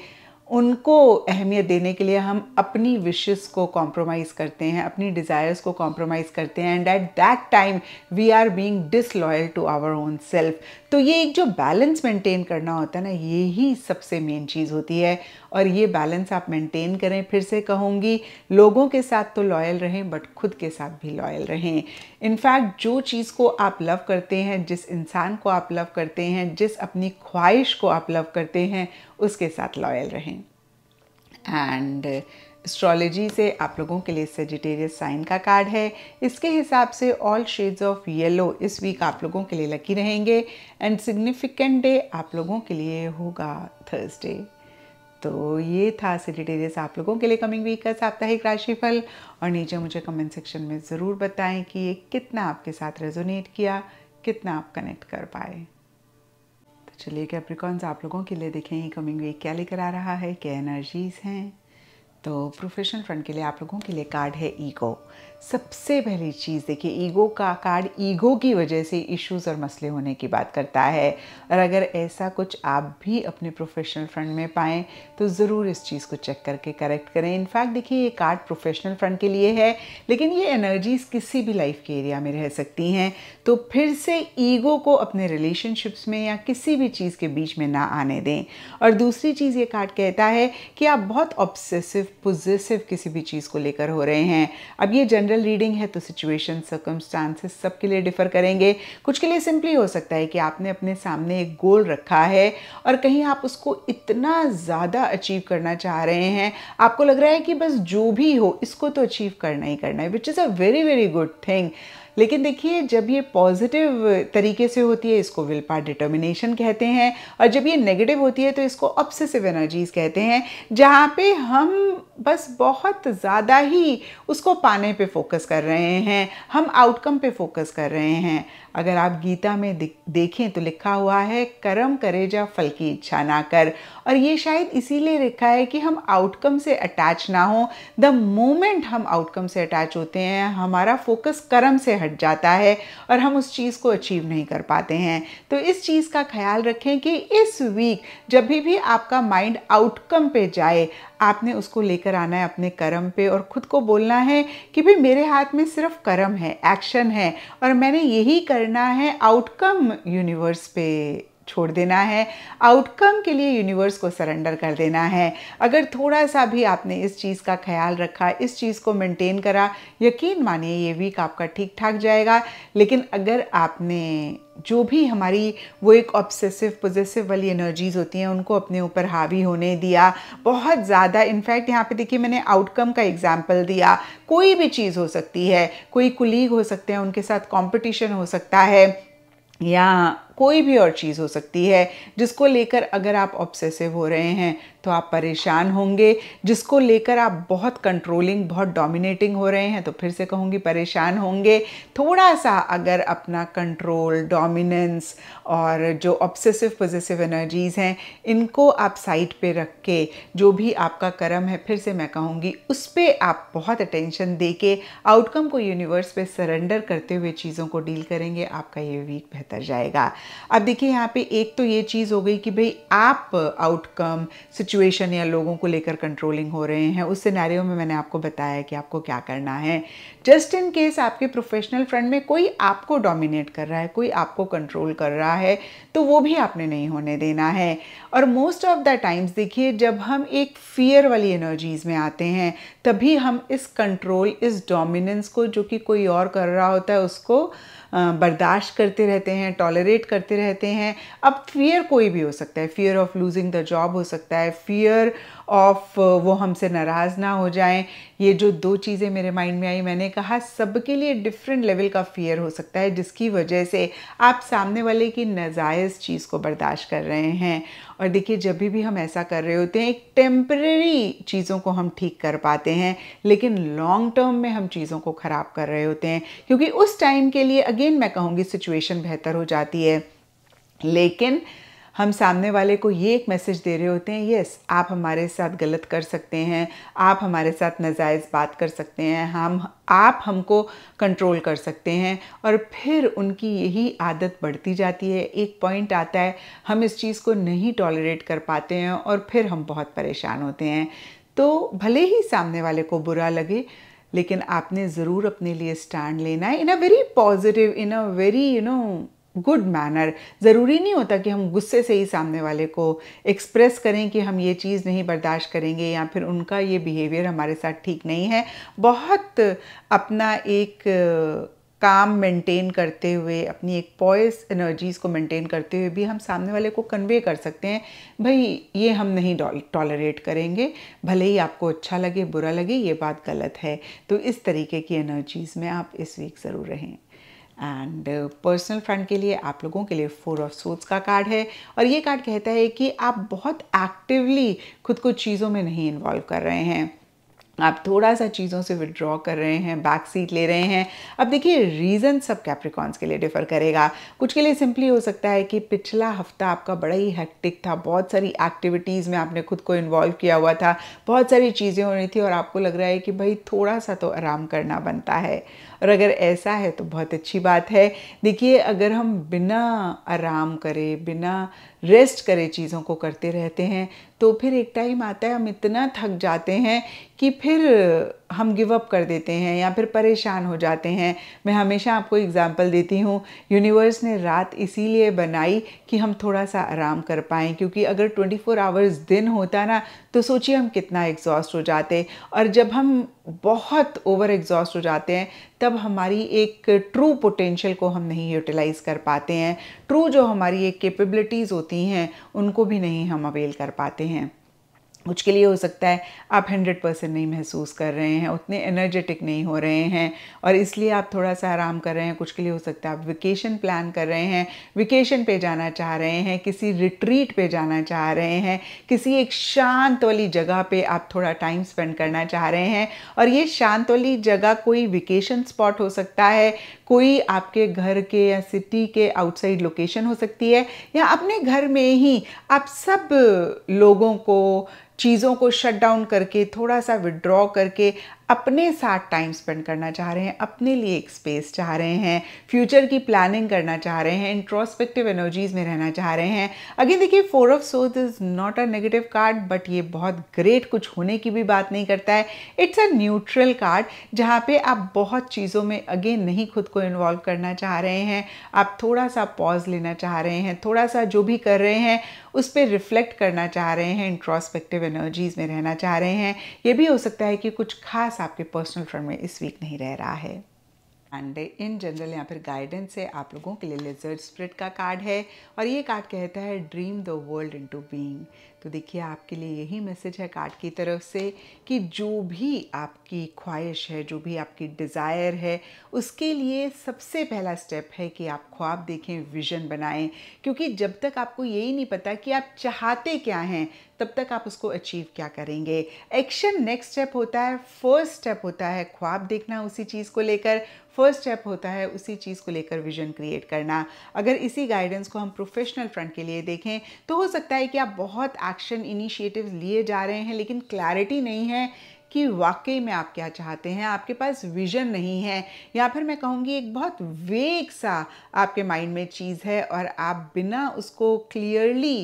उनको अहमियत देने के लिए हम अपनी विशेस को कॉम्प्रोमाइज़ करते हैं अपनी डिज़ायर्स को कॉम्प्रोमाइज़ करते हैं and at that time we are being disloyal to our own self तो ये एक जो बैलेंस मेंटेन करना होता है ना ये ही सबसे मेन चीज़ होती है और ये बैलेंस आप मेंटेन करें फिर से कहूँगी लोगों के साथ तो लॉयल रहें बट खुद के साथ भी लॉयल रहें इनफैक्ट जो चीज़ को आप लव करते हैं जिस इंसान को आप लव करते हैं जिस अपनी ख्वाहिश को आप लव करते हैं उसके साथ लॉयल रहें एंड एस्ट्रोलॉजी से आप लोगों के लिए सजिटेरियस साइन का कार्ड है इसके हिसाब से ऑल शेड्स ऑफ येलो इस वीक आप लोगों के लिए लकी रहेंगे एंड सिग्निफिकेंट डे आप लोगों के लिए होगा थर्सडे तो ये था सिलिटेरियस आप लोगों के लिए कमिंग वीक का साप्ताहिक राशिफल और नीचे मुझे कमेंट सेक्शन में ज़रूर बताएं कि ये कितना आपके साथ रेजोनेट किया कितना आप कनेक्ट कर पाए तो चलिए कैप्रिकॉन्स आप लोगों के लिए देखें ये कमिंग वीक क्या लेकर आ रहा है क्या एनर्जीज हैं तो प्रोफेशनल फ्रंट के लिए आप लोगों के लिए कार्ड है ईगो सबसे पहली चीज़ देखिए ईगो का कार्ड ईगो की वजह से इश्यूज और मसले होने की बात करता है और अगर ऐसा कुछ आप भी अपने प्रोफेशनल फ्रंट में पाएँ तो ज़रूर इस चीज़ को चेक करके करेक्ट करें इनफैक्ट देखिए ये कार्ड प्रोफेशनल फ्रंट के लिए है लेकिन ये एनर्जीज़ किसी भी लाइफ के एरिया में रह सकती हैं तो फिर से ईगो को अपने रिलेशनशिप्स में या किसी भी चीज़ के बीच में ना आने दें और दूसरी चीज़ ये कार्ड कहता है कि आप बहुत ऑब्सेसिव पोजेसिव किसी भी चीज़ को लेकर हो रहे हैं अब ये जन जनरल रीडिंग है तो सिचुएशन सर्कमस्टांसेस सबके लिए डिफ़र करेंगे कुछ के लिए सिंपली हो सकता है कि आपने अपने सामने एक गोल रखा है और कहीं आप उसको इतना ज़्यादा अचीव करना चाह रहे हैं आपको लग रहा है कि बस जो भी हो इसको तो अचीव करना ही करना है which is a very very good thing लेकिन देखिए जब ये पॉजिटिव तरीके से होती है इसको विल पार डिटर्मिनेशन कहते हैं और जब ये नेगेटिव होती है तो इसको ऑब्सेसिव एनर्जीज कहते हैं जहाँ पे हम बस बहुत ज़्यादा ही उसको पाने पे फोकस कर रहे हैं हम आउटकम पे फोकस कर रहे हैं अगर आप गीता में देखें तो लिखा हुआ है कर्म करे जा फल की इच्छा ना कर और ये शायद इसीलिए लिखा है कि हम आउटकम से अटैच ना हो द मोमेंट हम आउटकम से अटैच होते हैं हमारा फोकस कर्म से हट जाता है और हम उस चीज़ को अचीव नहीं कर पाते हैं तो इस चीज़ का ख्याल रखें कि इस वीक जब भी, भी आपका माइंड आउटकम पे जाए आपने उसको लेकर आना है अपने कर्म पे और ख़ुद को बोलना है कि भाई मेरे हाथ में सिर्फ कर्म है एक्शन है और मैंने यही करना है आउटकम यूनिवर्स पे छोड़ देना है आउटकम के लिए यूनिवर्स को सरेंडर कर देना है अगर थोड़ा सा भी आपने इस चीज़ का ख्याल रखा इस चीज़ को मेंटेन करा यकीन मानिए ये वीक आपका ठीक ठाक जाएगा लेकिन अगर आपने जो भी हमारी वो एक ऑब्सेसिव पोजेसिव वाली एनर्जीज़ होती हैं उनको अपने ऊपर हावी होने दिया बहुत ज़्यादा इनफैक्ट यहाँ पे देखिए मैंने आउटकम का एग्जाम्पल दिया कोई भी चीज़ हो सकती है कोई कुलीग हो सकते हैं उनके साथ कॉम्पिटिशन हो सकता है या कोई भी और चीज़ हो सकती है जिसको लेकर अगर आप ऑब्सेसिव हो रहे हैं तो आप परेशान होंगे जिसको लेकर आप बहुत कंट्रोलिंग बहुत डोमिनेटिंग हो रहे हैं तो फिर से कहूँगी परेशान होंगे थोड़ा सा अगर अपना कंट्रोल डोमिनेंस और जो ऑब्सेसिव पोजिसिव एनर्जीज़ हैं इनको आप साइड पे रख के जो भी आपका कर्म है फिर से मैं कहूँगी उस पर आप बहुत अटेंशन दे के आउटकम को यूनिवर्स पे सरेंडर करते हुए चीज़ों को डील करेंगे आपका ये वीक बेहतर जाएगा अब देखिए यहाँ पे एक तो ये चीज़ हो गई कि भाई आप आउटकम सिचुएशन या लोगों को लेकर कंट्रोलिंग हो रहे हैं उस सिनेरियो में मैंने आपको बताया कि आपको क्या करना है जस्ट इन केस आपके प्रोफेशनल फ्रंट में कोई आपको डोमिनेट कर रहा है कोई आपको कंट्रोल कर रहा है तो वो भी आपने नहीं होने देना है और मोस्ट ऑफ द टाइम्स देखिए जब हम एक फियर वाली एनर्जीज में आते हैं तभी हम इस कंट्रोल इस डोमिनेंस को जो कि कोई और कर रहा होता है उसको बर्दाश्त करते रहते हैं टॉलरेट करते रहते हैं अब फियर कोई भी हो सकता है fear of losing the job हो सकता है फियर ऑफ वो हमसे नाराज़ ना हो जाएं ये जो दो चीज़ें मेरे माइंड में आई मैंने कहा सबके लिए डिफरेंट लेवल का फियर हो सकता है जिसकी वजह से आप सामने वाले की नजायज़ चीज़ को बर्दाश्त कर रहे हैं और देखिए जब भी हम ऐसा कर रहे होते हैं एक टेम्प्रेरी चीज़ों को हम ठीक कर पाते हैं लेकिन लॉन्ग टर्म में हम चीज़ों को ख़राब कर रहे होते हैं क्योंकि उस टाइम के लिए अगेन मैं कहूँगी सिचुएशन बेहतर हो जाती है लेकिन हम सामने वाले को ये एक मैसेज दे रहे होते हैं यस आप हमारे साथ गलत कर सकते हैं आप हमारे साथ नजायज़ बात कर सकते हैं हम आप हमको कंट्रोल कर सकते हैं और फिर उनकी यही आदत बढ़ती जाती है एक पॉइंट आता है हम इस चीज़ को नहीं टॉलरेट कर पाते हैं और फिर हम बहुत परेशान होते हैं तो भले ही सामने वाले को बुरा लगे लेकिन आपने ज़रूर अपने लिए स्टैंड लेना है in a very positive in a very you know good manner ज़रूरी नहीं होता कि हम गुस्से से ही सामने वाले को एक्सप्रेस करें कि हम ये चीज़ नहीं बर्दाश्त करेंगे या फिर उनका ये बिहेवियर हमारे साथ ठीक नहीं है बहुत अपना एक काम मेंटेन करते हुए अपनी एक पॉइस एनर्जीज़ को मेंटेन करते हुए भी हम सामने वाले को कन्वे कर सकते हैं भाई ये हम नहीं टॉलरेट करेंगे भले ही आपको अच्छा लगे बुरा लगे ये बात गलत है तो इस तरीके की एनर्जीज़ में आप इस वीक ज़रूर रहें एंड पर्सनल फ्रंट के लिए आप लोगों के लिए फोर ऑफ सोट्स का कार्ड है और ये कार्ड कहता है कि आप बहुत एक्टिवली खुद को चीज़ों में नहीं इन्वॉल्व कर रहे हैं आप थोड़ा सा चीज़ों से विड्रॉ कर रहे हैं बैक सीट ले रहे हैं अब देखिए रीज़न सब कैप्रिकॉन्स के लिए डिफ़र करेगा कुछ के लिए सिंपली हो सकता है कि पिछला हफ्ता आपका बड़ा ही हेक्टिक था बहुत सारी एक्टिविटीज़ में आपने खुद को इन्वॉल्व किया हुआ था बहुत सारी चीज़ें हो रही थी और आपको लग रहा है कि भाई थोड़ा सा तो आराम करना बनता है और अगर ऐसा है तो बहुत अच्छी बात है देखिए अगर हम बिना आराम करें बिना रेस्ट करें चीज़ों को करते रहते हैं तो फिर एक टाइम आता है हम इतना थक जाते हैं कि फिर हम गिव अप कर देते हैं या फिर परेशान हो जाते हैं मैं हमेशा आपको एग्जांपल देती हूँ यूनिवर्स ने रात इसीलिए बनाई कि हम थोड़ा सा आराम कर पाएँ क्योंकि अगर 24 फोर आवर्स दिन होता ना तो सोचिए हम कितना एग्जॉस्ट हो जाते और जब हम बहुत ओवर एग्जॉस्ट हो जाते हैं तब हमारी एक ट्रू पोटेंशियल को हम नहीं यूटिलाइज़ कर पाते हैं ट्रू जो हमारी एक कैपेबिलिटीज़ होती होती हैं उनको भी नहीं हम अवेल कर पाते हैं कुछ के लिए हो सकता है आप हंड्रेड परसेंट नहीं महसूस कर रहे हैं उतने एनर्जेटिक नहीं हो रहे हैं और इसलिए आप थोड़ा सा आराम कर रहे हैं कुछ के लिए हो सकता है आप वेकेशन प्लान कर रहे हैं वेकेशन पे जाना चाह रहे हैं किसी रिट्रीट पे जाना चाह रहे हैं किसी एक शांत वाली जगह पे आप थोड़ा टाइम स्पेंड करना चाह रहे हैं और ये शांत वाली जगह कोई वेकेशन स्पॉट हो सकता है कोई आपके घर के या सिटी के आउटसाइड लोकेशन हो सकती है या अपने घर में ही आप सब लोगों को चीज़ों को शट डाउन करके थोड़ा सा विड्रॉ करके अपने साथ टाइम स्पेंड करना चाह रहे हैं अपने लिए एक स्पेस चाह रहे हैं फ्यूचर की प्लानिंग करना चाह रहे हैं इंट्रोस्पेक्टिव एनर्जीज में रहना चाह रहे हैं अगेन देखिए फोर ऑफ सोज is not a negative card but ये बहुत ग्रेट कुछ होने की भी बात नहीं करता है इट्स अ न्यूट्रल कार्ड जहाँ पे आप बहुत चीज़ों में अगेन नहीं खुद को इन्वॉल्व करना चाह रहे हैं आप थोड़ा सा पॉज लेना चाह रहे हैं थोड़ा सा जो भी कर रहे हैं उस पर रिफ्लेक्ट करना चाह रहे हैं इंट्रोस्पेक्टिव एनर्जीज में रहना चाह रहे हैं ये भी हो सकता है कि कुछ खास आपके पर्सनल फ्रेंड में इस वीक नहीं रह रहा है एंड इन जनरल यहाँ पर गाइडेंस है आप लोगों के लिए लेजर्ड स्प्रिट का कार्ड है और ये कार्ड कहता है dream the world into being तो देखिए आपके लिए यही मैसेज है कार्ड की तरफ से कि जो भी आपकी ख्वाहिश है जो भी आपकी डिज़ायर है उसके लिए सबसे पहला स्टेप है कि आप ख्वाब देखें विजन बनाएं क्योंकि जब तक आपको यही नहीं पता कि आप चाहते क्या हैं तब तक आप उसको अचीव क्या करेंगे एक्शन नेक्स्ट स्टेप होता है फर्स्ट स्टेप होता है ख्वाब देखना उसी चीज़ को लेकर फर्स्ट स्टेप होता है उसी चीज़ को लेकर विजन क्रिएट करना अगर इसी गाइडेंस को हम प्रोफेशनल फ्रंट के लिए देखें तो हो सकता है कि आप बहुत एक्शन इनिशिएटिव्स लिए जा रहे हैं लेकिन क्लैरिटी नहीं है कि वाकई में आप क्या चाहते हैं आपके पास विजन नहीं है या फिर मैं कहूँगी एक बहुत वेग सा आपके माइंड में चीज़ है और आप बिना उसको क्लियरली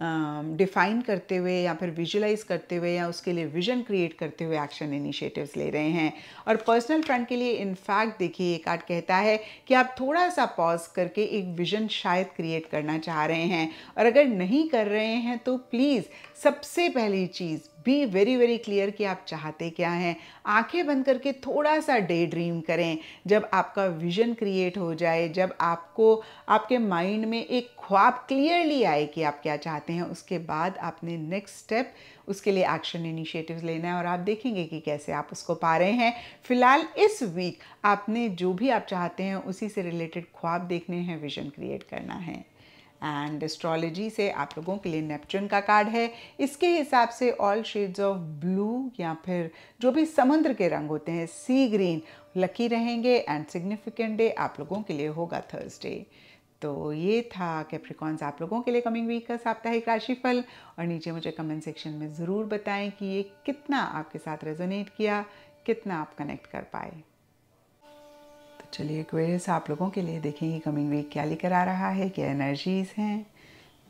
डिफाइन um, करते हुए या फिर विजुलाइज करते हुए या उसके लिए विजन क्रिएट करते हुए एक्शन इनिशिएटिव्स ले रहे हैं और पर्सनल फ्रंट के लिए इनफैक्ट देखिए ये कार्ड कहता है कि आप थोड़ा सा पॉज करके एक विजन शायद क्रिएट करना चाह रहे हैं और अगर नहीं कर रहे हैं तो प्लीज़ सबसे पहली चीज़ बी वेरी वेरी क्लियर कि आप चाहते क्या हैं आंखें बंद करके थोड़ा सा डे ड्रीम करें जब आपका विजन क्रिएट हो जाए जब आपको आपके माइंड में एक ख्वाब क्लियरली आए कि आप क्या चाहते हैं उसके बाद आपने नेक्स्ट स्टेप उसके लिए एक्शन इनिशिएटिव्स लेना है और आप देखेंगे कि कैसे आप उसको पा रहे हैं फिलहाल इस वीक आपने जो भी आप चाहते हैं उसी से रिलेटेड ख्वाब देखने हैं विजन क्रिएट करना है एंड एस्ट्रोलॉजी से आप लोगों के लिए नेपच्यून का कार्ड है इसके हिसाब से ऑल शेड्स ऑफ ब्लू या फिर जो भी समुद्र के रंग होते हैं सी ग्रीन लकी रहेंगे एंड सिग्निफिकेंट डे आप लोगों के लिए होगा थर्सडे तो ये था कैप्रिकॉन्स आप लोगों के लिए कमिंग वीक का साप्ताहिक राशिफल और नीचे मुझे कमेंट सेक्शन में ज़रूर बताएं कि ये कितना आपके साथ रेजोनेट किया कितना आप कनेक्ट कर पाए चलिए क्वेरियस आप लोगों के लिए देखेंगे कमिंग वीक क्या लेकर आ रहा है क्या एनर्जीज हैं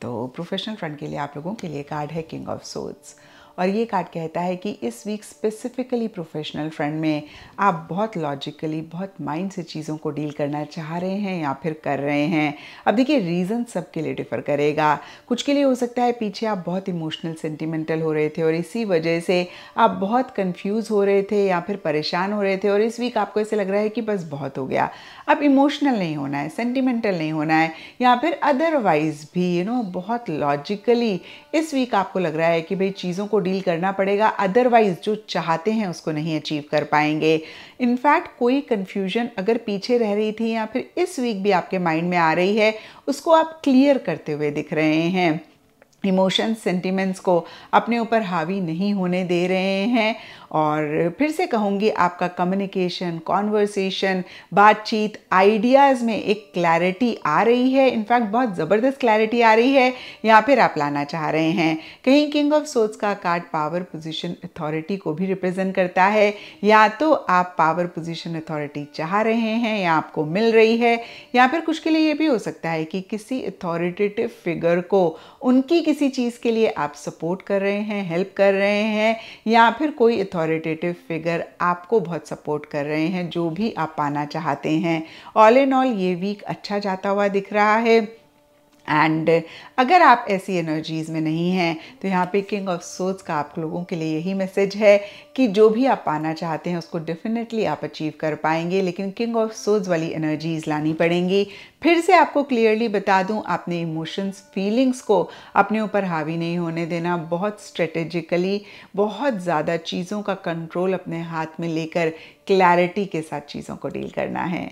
तो प्रोफेशनल फ्रंट के लिए आप लोगों के लिए कार्ड है किंग ऑफ सोट्स और ये कार्ड कहता है कि इस वीक स्पेसिफिकली प्रोफेशनल फ्रेंड में आप बहुत लॉजिकली बहुत माइंड से चीज़ों को डील करना चाह रहे हैं या फिर कर रहे हैं अब देखिए रीज़न सबके लिए डिफ़र करेगा कुछ के लिए हो सकता है पीछे आप बहुत इमोशनल सेंटिमेंटल हो रहे थे और इसी वजह से आप बहुत कन्फ्यूज़ हो रहे थे या फिर परेशान हो रहे थे और इस वीक आपको ऐसे लग रहा है कि बस बहुत हो गया अब इमोशनल नहीं होना है सेंटिमेंटल नहीं होना है या फिर अदरवाइज भी यू you नो know, बहुत लॉजिकली इस वीक आपको लग रहा है कि भाई चीज़ों को डील करना पड़ेगा अदरवाइज़ जो चाहते हैं उसको नहीं अचीव कर पाएंगे इनफैक्ट कोई कन्फ्यूजन अगर पीछे रह रही थी या फिर इस वीक भी आपके माइंड में आ रही है उसको आप क्लियर करते हुए दिख रहे हैं इमोशंस सेंटिमेंट्स को अपने ऊपर हावी नहीं होने दे रहे हैं और फिर से कहूँगी आपका कम्युनिकेशन कॉन्वर्सेशन बातचीत आइडियाज़ में एक क्लैरिटी आ रही है इनफैक्ट बहुत ज़बरदस्त क्लैरिटी आ रही है या फिर आप लाना चाह रहे हैं कहीं किंग ऑफ सोच का कार्ड पावर पोजीशन अथॉरिटी को भी रिप्रेजेंट करता है या तो आप पावर पोजीशन अथॉरिटी चाह रहे हैं या आपको मिल रही है या फिर कुछ के लिए ये भी हो सकता है कि किसी अथॉरिटेटिव फिगर को उनकी किसी चीज़ के लिए आप सपोर्ट कर रहे हैं हेल्प कर रहे हैं या फिर कोई अथॉरिटेटिव फिगर आपको बहुत सपोर्ट कर रहे हैं जो भी आप पाना चाहते हैं ऑल इन ऑल ये वीक अच्छा जाता हुआ दिख रहा है एंड uh, अगर आप ऐसी एनर्जीज़ में नहीं हैं तो यहाँ पे किंग ऑफ सोर्स का आप लोगों के लिए यही मैसेज है कि जो भी आप पाना चाहते हैं उसको डेफिनेटली आप अचीव कर पाएंगे लेकिन किंग ऑफ सोर्स वाली एनर्जीज़ लानी पड़ेंगी फिर से आपको क्लियरली बता दूं अपने इमोशंस फीलिंग्स को अपने ऊपर हावी नहीं होने देना बहुत स्ट्रेटेजिकली बहुत ज़्यादा चीज़ों का कंट्रोल अपने हाथ में लेकर क्लैरिटी के साथ चीज़ों को डील करना है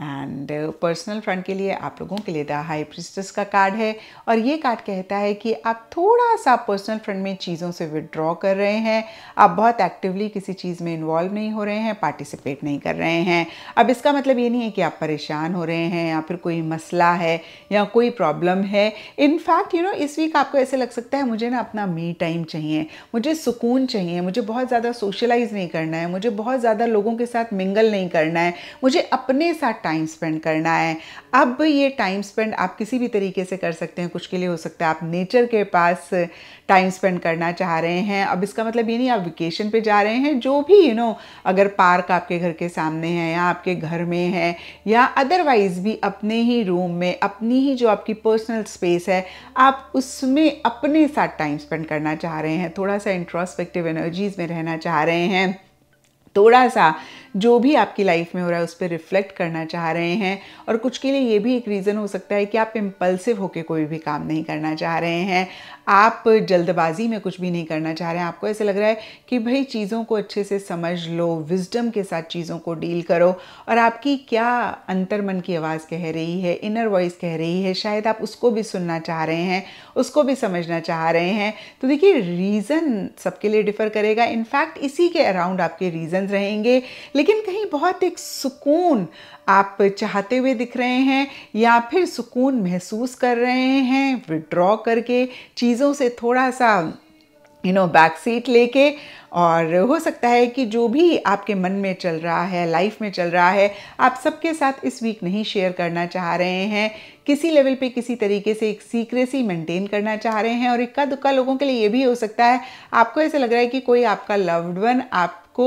एंड पर्सनल फ्रंट के लिए आप लोगों के लिए द हाई प्रिस्टस का कार्ड है और ये कार्ड कहता है कि आप थोड़ा सा पर्सनल फ्रंट में चीज़ों से विड्रॉ कर रहे हैं आप बहुत एक्टिवली किसी चीज़ में इन्वॉल्व नहीं हो रहे हैं पार्टिसिपेट नहीं कर रहे हैं अब इसका मतलब ये नहीं है कि आप परेशान हो रहे हैं या फिर कोई मसला है या कोई प्रॉब्लम है इनफैक्ट यू नो इस वीक आपको ऐसे लग सकता है मुझे ना अपना मी टाइम चाहिए मुझे सुकून चाहिए मुझे बहुत ज़्यादा सोशलाइज नहीं करना है मुझे बहुत ज़्यादा लोगों के साथ मिंगल नहीं करना है मुझे अपने साथ टाइम स्पेंड करना है अब ये टाइम स्पेंड आप किसी भी तरीके से कर सकते हैं कुछ के लिए हो सकता है आप नेचर के पास टाइम स्पेंड करना चाह रहे हैं अब इसका मतलब ये नहीं आप वेकेशन पे जा रहे हैं जो भी यू you नो know, अगर पार्क आपके घर के सामने है या आपके घर में है या अदरवाइज़ भी अपने ही रूम में अपनी ही जो आपकी पर्सनल स्पेस है आप उसमें अपने साथ टाइम स्पेंड करना चाह रहे हैं थोड़ा सा इंट्रोस्पेक्टिव एनर्जीज़ में रहना चाह रहे हैं थोड़ा सा जो भी आपकी लाइफ में हो रहा है उस पर रिफ्लेक्ट करना चाह रहे हैं और कुछ के लिए ये भी एक रीज़न हो सकता है कि आप इम्पल्सिव होकर कोई भी काम नहीं करना चाह रहे हैं आप जल्दबाजी में कुछ भी नहीं करना चाह रहे हैं आपको ऐसे लग रहा है कि भाई चीज़ों को अच्छे से समझ लो विजडम के साथ चीज़ों को डील करो और आपकी क्या अंतर मन की आवाज़ कह रही है इनर वॉइस कह रही है शायद आप उसको भी सुनना चाह रहे हैं उसको भी समझना चाह रहे हैं तो देखिए रीज़न सबके लिए डिफ़र करेगा इनफैक्ट इसी के अराउंड आपके रीज़न्स रहेंगे लेकिन कहीं बहुत एक सुकून आप चाहते हुए दिख रहे हैं या फिर सुकून महसूस कर रहे हैं विड्रॉ करके चीज़ों से थोड़ा सा यू नो बैक सीट लेके और हो सकता है कि जो भी आपके मन में चल रहा है लाइफ में चल रहा है आप सबके साथ इस वीक नहीं शेयर करना चाह रहे हैं किसी लेवल पे किसी तरीके से एक सीक्रेसी मेंटेन करना चाह रहे हैं और इक्का दुक्का लोगों के लिए ये भी हो सकता है आपको ऐसा लग रहा है कि कोई आपका लव्ड वन आपको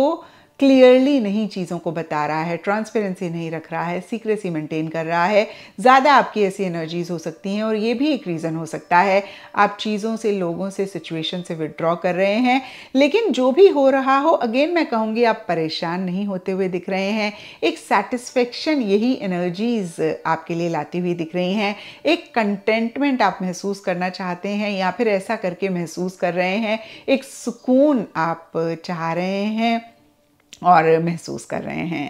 क्लियरली नहीं चीज़ों को बता रहा है ट्रांसपेरेंसी नहीं रख रहा है सीक्रेसी मेंटेन कर रहा है ज़्यादा आपकी ऐसी एनर्जीज़ हो सकती हैं और ये भी एक रीज़न हो सकता है आप चीज़ों से लोगों से सिचुएशन से विड्रॉ कर रहे हैं लेकिन जो भी हो रहा हो अगेन मैं कहूँगी आप परेशान नहीं होते हुए दिख रहे हैं एक सेटिस्फेक्शन यही एनर्जीज़ आपके लिए लाती हुई दिख रही हैं एक कंटेंटमेंट आप महसूस करना चाहते हैं या फिर ऐसा करके महसूस कर रहे हैं एक सुकून आप चाह रहे हैं और महसूस कर रहे हैं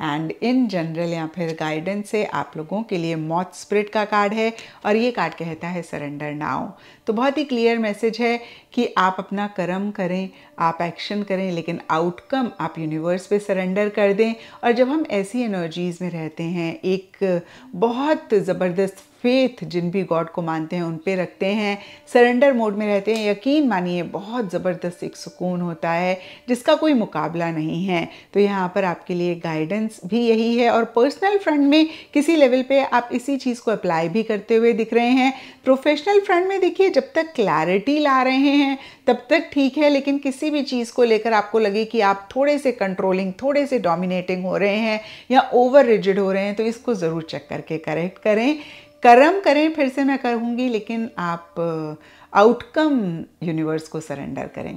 एंड इन जनरल या फिर गाइडेंस से आप लोगों के लिए मौत स्प्रिट का कार्ड है और ये कार्ड कहता है सरेंडर नाउ तो बहुत ही क्लियर मैसेज है कि आप अपना कर्म करें आप एक्शन करें लेकिन आउटकम आप यूनिवर्स पे सरेंडर कर दें और जब हम ऐसी एनर्जीज़ में रहते हैं एक बहुत ज़बरदस्त फेथ जिन भी गॉड को मानते हैं उन पे रखते हैं सरेंडर मोड में रहते हैं यकीन मानिए बहुत ज़बरदस्त एक सुकून होता है जिसका कोई मुकाबला नहीं है तो यहाँ पर आपके लिए गाइडेंस भी यही है और पर्सनल फ्रंट में किसी लेवल पे आप इसी चीज़ को अप्लाई भी करते हुए दिख रहे हैं प्रोफेशनल फ्रंट में देखिए जब तक क्लैरिटी ला रहे हैं तब तक ठीक है लेकिन किसी भी चीज़ को लेकर आपको लगे कि आप थोड़े से कंट्रोलिंग थोड़े से डोमिनेटिंग हो रहे हैं या ओवर रिजिड हो रहे हैं तो इसको ज़रूर चेक करके करेक्ट करें कर्म करें फिर से मैं करूँगी लेकिन आप आउटकम uh, यूनिवर्स को सरेंडर करें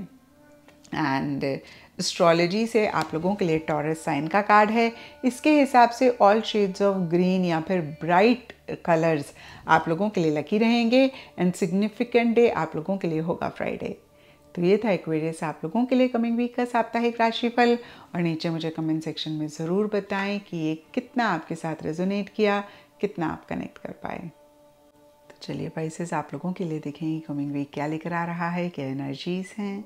एंड एस्ट्रोलॉजी से आप लोगों के लिए टॉरस साइन का कार्ड है इसके हिसाब से ऑल शेड्स ऑफ ग्रीन या फिर ब्राइट कलर्स आप लोगों के लिए लकी रहेंगे एंड सिग्निफिकेंट डे आप लोगों के लिए होगा फ्राइडे तो ये था एक्वेरियस आप लोगों के लिए कमिंग वीक का साप्ताहिक राशिफल और नीचे मुझे कमेंट सेक्शन में ज़रूर बताएं कि ये कितना आपके साथ रेजोनेट किया कितना आप कनेक्ट कर पाए तो चलिए पाइसेस आप लोगों के लिए देखें कमिंग वीक क्या लेकर आ रहा है क्या एनर्जीज हैं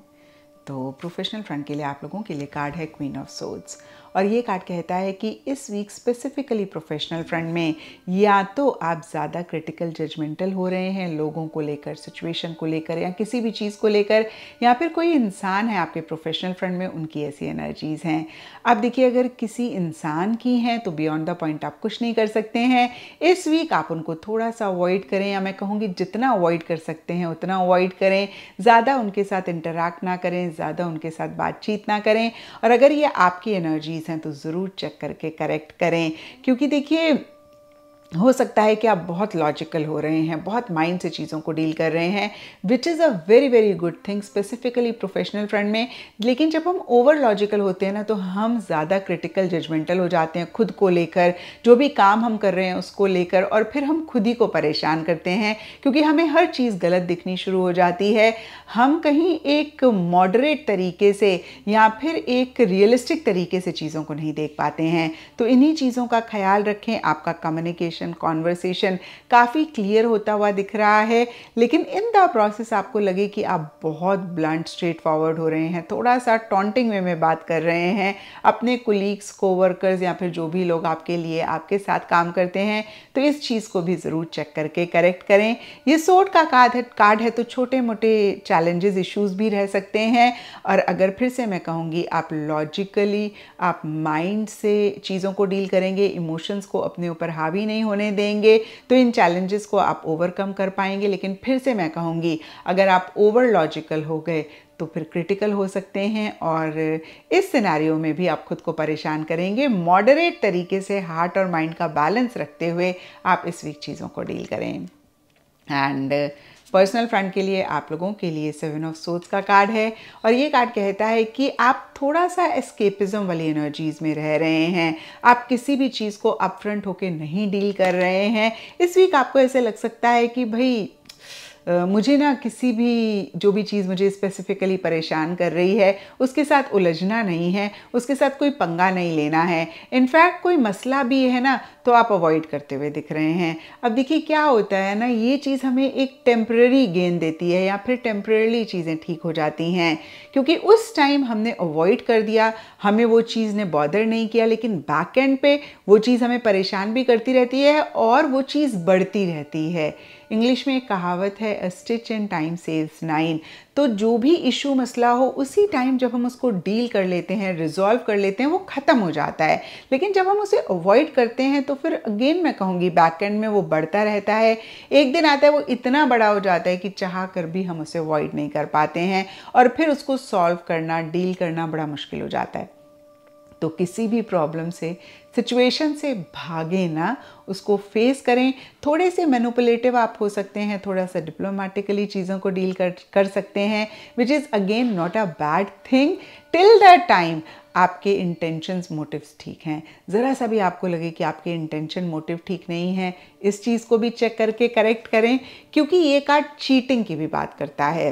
तो प्रोफेशनल फ्रंट के लिए आप लोगों के लिए कार्ड है क्वीन ऑफ सोड्स और ये कार्ड कहता है कि इस वीक स्पेसिफिकली प्रोफेशनल फ्रंट में या तो आप ज़्यादा क्रिटिकल जजमेंटल हो रहे हैं लोगों को लेकर सिचुएशन को लेकर या किसी भी चीज़ को लेकर या फिर कोई इंसान है आपके प्रोफेशनल फ्रंट में उनकी ऐसी एनर्जीज़ हैं आप देखिए अगर किसी इंसान की हैं तो बियॉन्ड द पॉइंट आप कुछ नहीं कर सकते हैं इस वीक आप उनको थोड़ा सा अवॉइड करें या मैं कहूँगी जितना अवॉइड कर सकते हैं उतना अवॉइड करें ज़्यादा उनके साथ इंटरेक्ट ना करें ज़्यादा उनके साथ बातचीत ना करें और अगर ये आपकी एनर्जीज हैं तो ज़रूर चेक करके करेक्ट करें क्योंकि देखिए हो सकता है कि आप बहुत लॉजिकल हो रहे हैं बहुत माइंड से चीज़ों को डील कर रहे हैं which is a very very good thing specifically professional front में लेकिन जब हम ओवर लॉजिकल होते हैं ना तो हम ज़्यादा क्रिटिकल जजमेंटल हो जाते हैं खुद को लेकर जो भी काम हम कर रहे हैं उसको लेकर और फिर हम खुद ही को परेशान करते हैं क्योंकि हमें हर चीज़ गलत दिखनी शुरू हो जाती है हम कहीं एक मॉडरेट तरीके से या फिर एक रियलिस्टिक तरीके से चीज़ों को नहीं देख पाते हैं तो इन्हीं चीज़ों का ख्याल रखें आपका कम्युनिकेशन डिस्कशन कॉन्वर्सेशन काफ़ी क्लियर होता हुआ दिख रहा है लेकिन इन द प्रोसेस आपको लगे कि आप बहुत ब्लंट स्ट्रेट फॉरवर्ड हो रहे हैं थोड़ा सा टॉन्टिंग वे में बात कर रहे हैं अपने कोलीग्स कोवर्कर्स या फिर जो भी लोग आपके लिए आपके साथ काम करते हैं तो इस चीज़ को भी ज़रूर चेक करके करेक्ट करें ये सोट का कार्ड है कार्ड है तो छोटे मोटे चैलेंजेस इश्यूज भी रह सकते हैं और अगर फिर से मैं कहूँगी आप लॉजिकली आप माइंड से चीज़ों को डील करेंगे इमोशंस को अपने ऊपर हावी नहीं हो होने देंगे तो इन चैलेंजेस को आप ओवरकम कर पाएंगे लेकिन फिर से मैं कहूँगी अगर आप ओवर लॉजिकल हो गए तो फिर क्रिटिकल हो सकते हैं और इस सिनारियों में भी आप खुद को परेशान करेंगे मॉडरेट तरीके से हार्ट और माइंड का बैलेंस रखते हुए आप इस वीक चीज़ों को डील करें एंड uh, पर्सनल फ्रंट के लिए आप लोगों के लिए सेवन ऑफ सोच का कार्ड है और ये कार्ड कहता है कि आप थोड़ा सा एस्केपिज्म वाली एनर्जीज में रह रहे हैं आप किसी भी चीज़ को अपफ्रंट होके नहीं डील कर रहे हैं इस वीक आपको ऐसे लग सकता है कि भाई मुझे ना किसी भी जो भी चीज़ मुझे स्पेसिफिकली परेशान कर रही है उसके साथ उलझना नहीं है उसके साथ कोई पंगा नहीं लेना है इनफैक्ट कोई मसला भी है ना तो आप अवॉइड करते हुए दिख रहे हैं अब देखिए क्या होता है ना ये चीज़ हमें एक टेम्प्रेरी गेंद देती है या फिर टेम्प्रेरली चीज़ें ठीक हो जाती हैं क्योंकि उस टाइम हमने अवॉइड कर दिया हमें वो चीज़ ने बॉदर नहीं किया लेकिन बैक एंड पे वो चीज़ हमें परेशान भी करती रहती है और वो चीज़ बढ़ती रहती है इंग्लिश में एक कहावत है अ स्टिच इन टाइम सेल्स नाइन तो जो भी इशू मसला हो उसी टाइम जब हम उसको डील कर लेते हैं रिजॉल्व कर लेते हैं वो ख़त्म हो जाता है लेकिन जब हम उसे अवॉइड करते हैं तो फिर अगेन मैं कहूँगी बैक एंड में वो बढ़ता रहता है एक दिन आता है वो इतना बड़ा हो जाता है कि चाह कर भी हम उसे अवॉइड नहीं कर पाते हैं और फिर उसको सॉल्व करना डील करना बड़ा मुश्किल हो जाता है तो किसी भी प्रॉब्लम से सिचुएशन से भागे ना उसको फेस करें थोड़े से मैनुपलेटिव आप हो सकते हैं थोड़ा सा डिप्लोमेटिकली चीज़ों को डील कर कर सकते हैं which is again not a bad thing till the time आपके इंटेंशंस मोटिव्स ठीक हैं ज़रा सा भी आपको लगे कि आपके इंटेंशन मोटिव ठीक नहीं है इस चीज़ को भी चेक करके करेक्ट करें क्योंकि ये कार्ड चीटिंग की भी बात करता है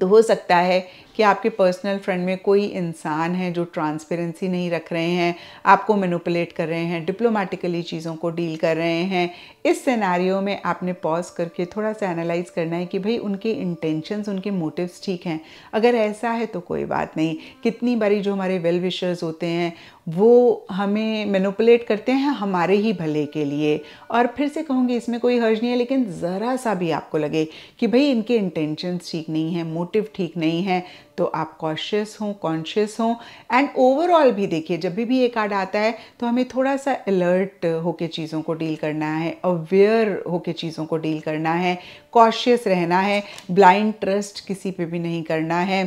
तो हो सकता है कि आपके पर्सनल फ्रेंड में कोई इंसान है जो ट्रांसपेरेंसी नहीं रख रहे हैं आपको मेनुपुलेट कर रहे हैं डिप्लोमेटिकली चीज़ों को डील कर रहे हैं इस सिनारियों में आपने पॉज करके थोड़ा सा एनालाइज करना है कि भाई उनके इंटेंशंस उनके मोटिव्स ठीक हैं अगर ऐसा है तो कोई बात नहीं कितनी बारी जो हमारे वेल विशर्स होते हैं वो हमें मेनुपुलेट करते हैं हमारे ही भले के लिए और फिर से कहूँगी इसमें कोई हर्ज नहीं है लेकिन ज़रा सा भी आपको लगे कि भाई इनके इंटेंशंस ठीक नहीं है मोटिव ठीक नहीं है तो आप कॉशियस हों कॉन्शियस हों एंड ओवरऑल भी देखिए जब भी भी ये कार्ड आता है तो हमें थोड़ा सा अलर्ट होके चीज़ों को डील करना है अवेयर होके चीज़ों को डील करना है कॉशियस रहना है ब्लाइंड ट्रस्ट किसी पे भी नहीं करना है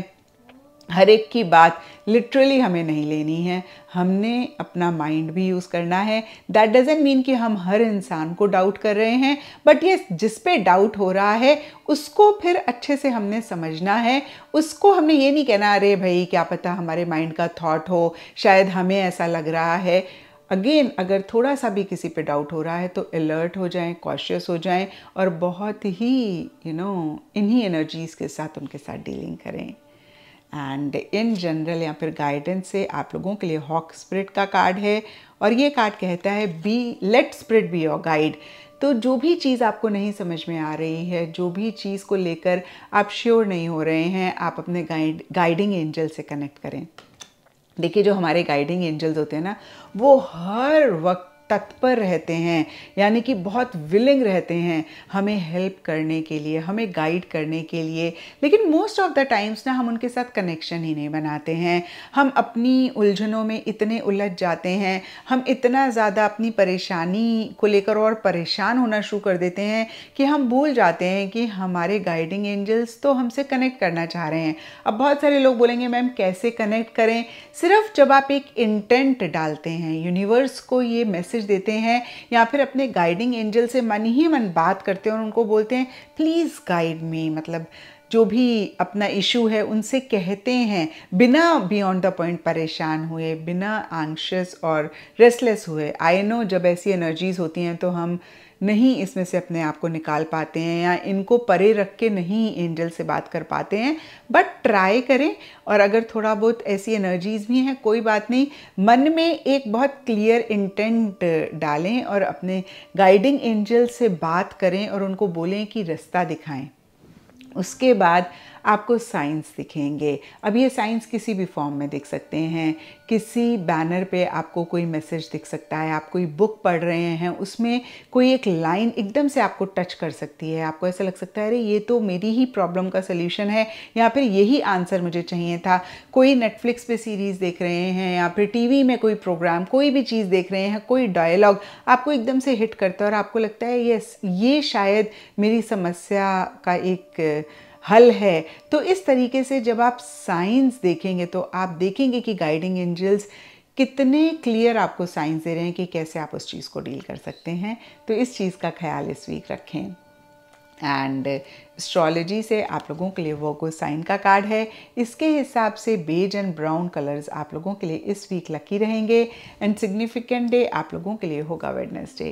हर एक की बात लिटरली हमें नहीं लेनी है हमने अपना माइंड भी यूज़ करना है दैट डजेंट मीन कि हम हर इंसान को डाउट कर रहे हैं बट ये जिस पे डाउट हो रहा है उसको फिर अच्छे से हमने समझना है उसको हमने ये नहीं कहना अरे भाई क्या पता हमारे माइंड का थॉट हो शायद हमें ऐसा लग रहा है अगेन अगर थोड़ा सा भी किसी पे डाउट हो रहा है तो अलर्ट हो जाएं कॉशियस हो जाएं और बहुत ही यू नो इन्हीं एनर्जीज़ के साथ उनके साथ डीलिंग करें एंड इन जनरल या फिर गाइडेंस से आप लोगों के लिए हॉक स्प्रिट का कार्ड है और ये कार्ड कहता है be let spirit be your guide तो जो भी चीज़ आपको नहीं समझ में आ रही है जो भी चीज़ को लेकर आप श्योर नहीं हो रहे हैं आप अपने गाइड गाइडिंग एंजल से कनेक्ट करें देखिए जो हमारे गाइडिंग एंजल्स होते हैं ना वो हर वक्त तत्पर रहते हैं यानी कि बहुत विलिंग रहते हैं हमें हेल्प करने के लिए हमें गाइड करने के लिए लेकिन मोस्ट ऑफ द टाइम्स ना हम उनके साथ कनेक्शन ही नहीं बनाते हैं हम अपनी उलझनों में इतने उलझ जाते हैं हम इतना ज़्यादा अपनी परेशानी को लेकर और परेशान होना शुरू कर देते हैं कि हम भूल जाते हैं कि हमारे गाइडिंग एंजल्स तो हमसे कनेक्ट करना चाह रहे हैं अब बहुत सारे लोग बोलेंगे मैम कैसे कनेक्ट करें सिर्फ जब आप एक इंटेंट डालते हैं यूनिवर्स को ये मैसेज मैसेज देते हैं या फिर अपने गाइडिंग एंजल से मन ही मन बात करते हैं और उनको बोलते हैं प्लीज़ गाइड मी मतलब जो भी अपना इशू है उनसे कहते हैं बिना बियॉन्ड द पॉइंट परेशान हुए बिना आंशस और रेस्टलेस हुए आई नो जब ऐसी एनर्जीज़ होती हैं तो हम नहीं इसमें से अपने आप को निकाल पाते हैं या इनको परे रख के नहीं एंजल से बात कर पाते हैं बट ट्राई करें और अगर थोड़ा बहुत ऐसी एनर्जीज़ भी हैं कोई बात नहीं मन में एक बहुत क्लियर इंटेंट डालें और अपने गाइडिंग एंजल से बात करें और उनको बोलें कि रास्ता दिखाएं उसके बाद आपको साइंस दिखेंगे अब ये साइंस किसी भी फॉर्म में दिख सकते हैं किसी बैनर पे आपको कोई मैसेज दिख सकता है आप कोई बुक पढ़ रहे हैं उसमें कोई एक लाइन एकदम से आपको टच कर सकती है आपको ऐसा लग सकता है अरे ये तो मेरी ही प्रॉब्लम का सोल्यूशन है या फिर यही आंसर मुझे चाहिए था कोई नेटफ्लिक्स पे सीरीज़ देख रहे हैं या फिर टीवी में कोई प्रोग्राम कोई भी चीज़ देख रहे हैं कोई डायलॉग आपको एकदम से हिट करता है और आपको लगता है यस ये शायद मेरी समस्या का एक हल है तो इस तरीके से जब आप साइंस देखेंगे तो आप देखेंगे कि गाइडिंग एंजल्स कितने क्लियर आपको साइंस दे रहे हैं कि कैसे आप उस चीज़ को डील कर सकते हैं तो इस चीज़ का ख्याल इस वीक रखें एंड एस्ट्रोलॉजी से आप लोगों के लिए वर्गो साइन का कार्ड है इसके हिसाब से बेज एंड ब्राउन कलर्स आप लोगों के लिए इस वीक लकी रहेंगे एंड सिग्निफिकेंट डे आप लोगों के लिए होगा वेडनेसडे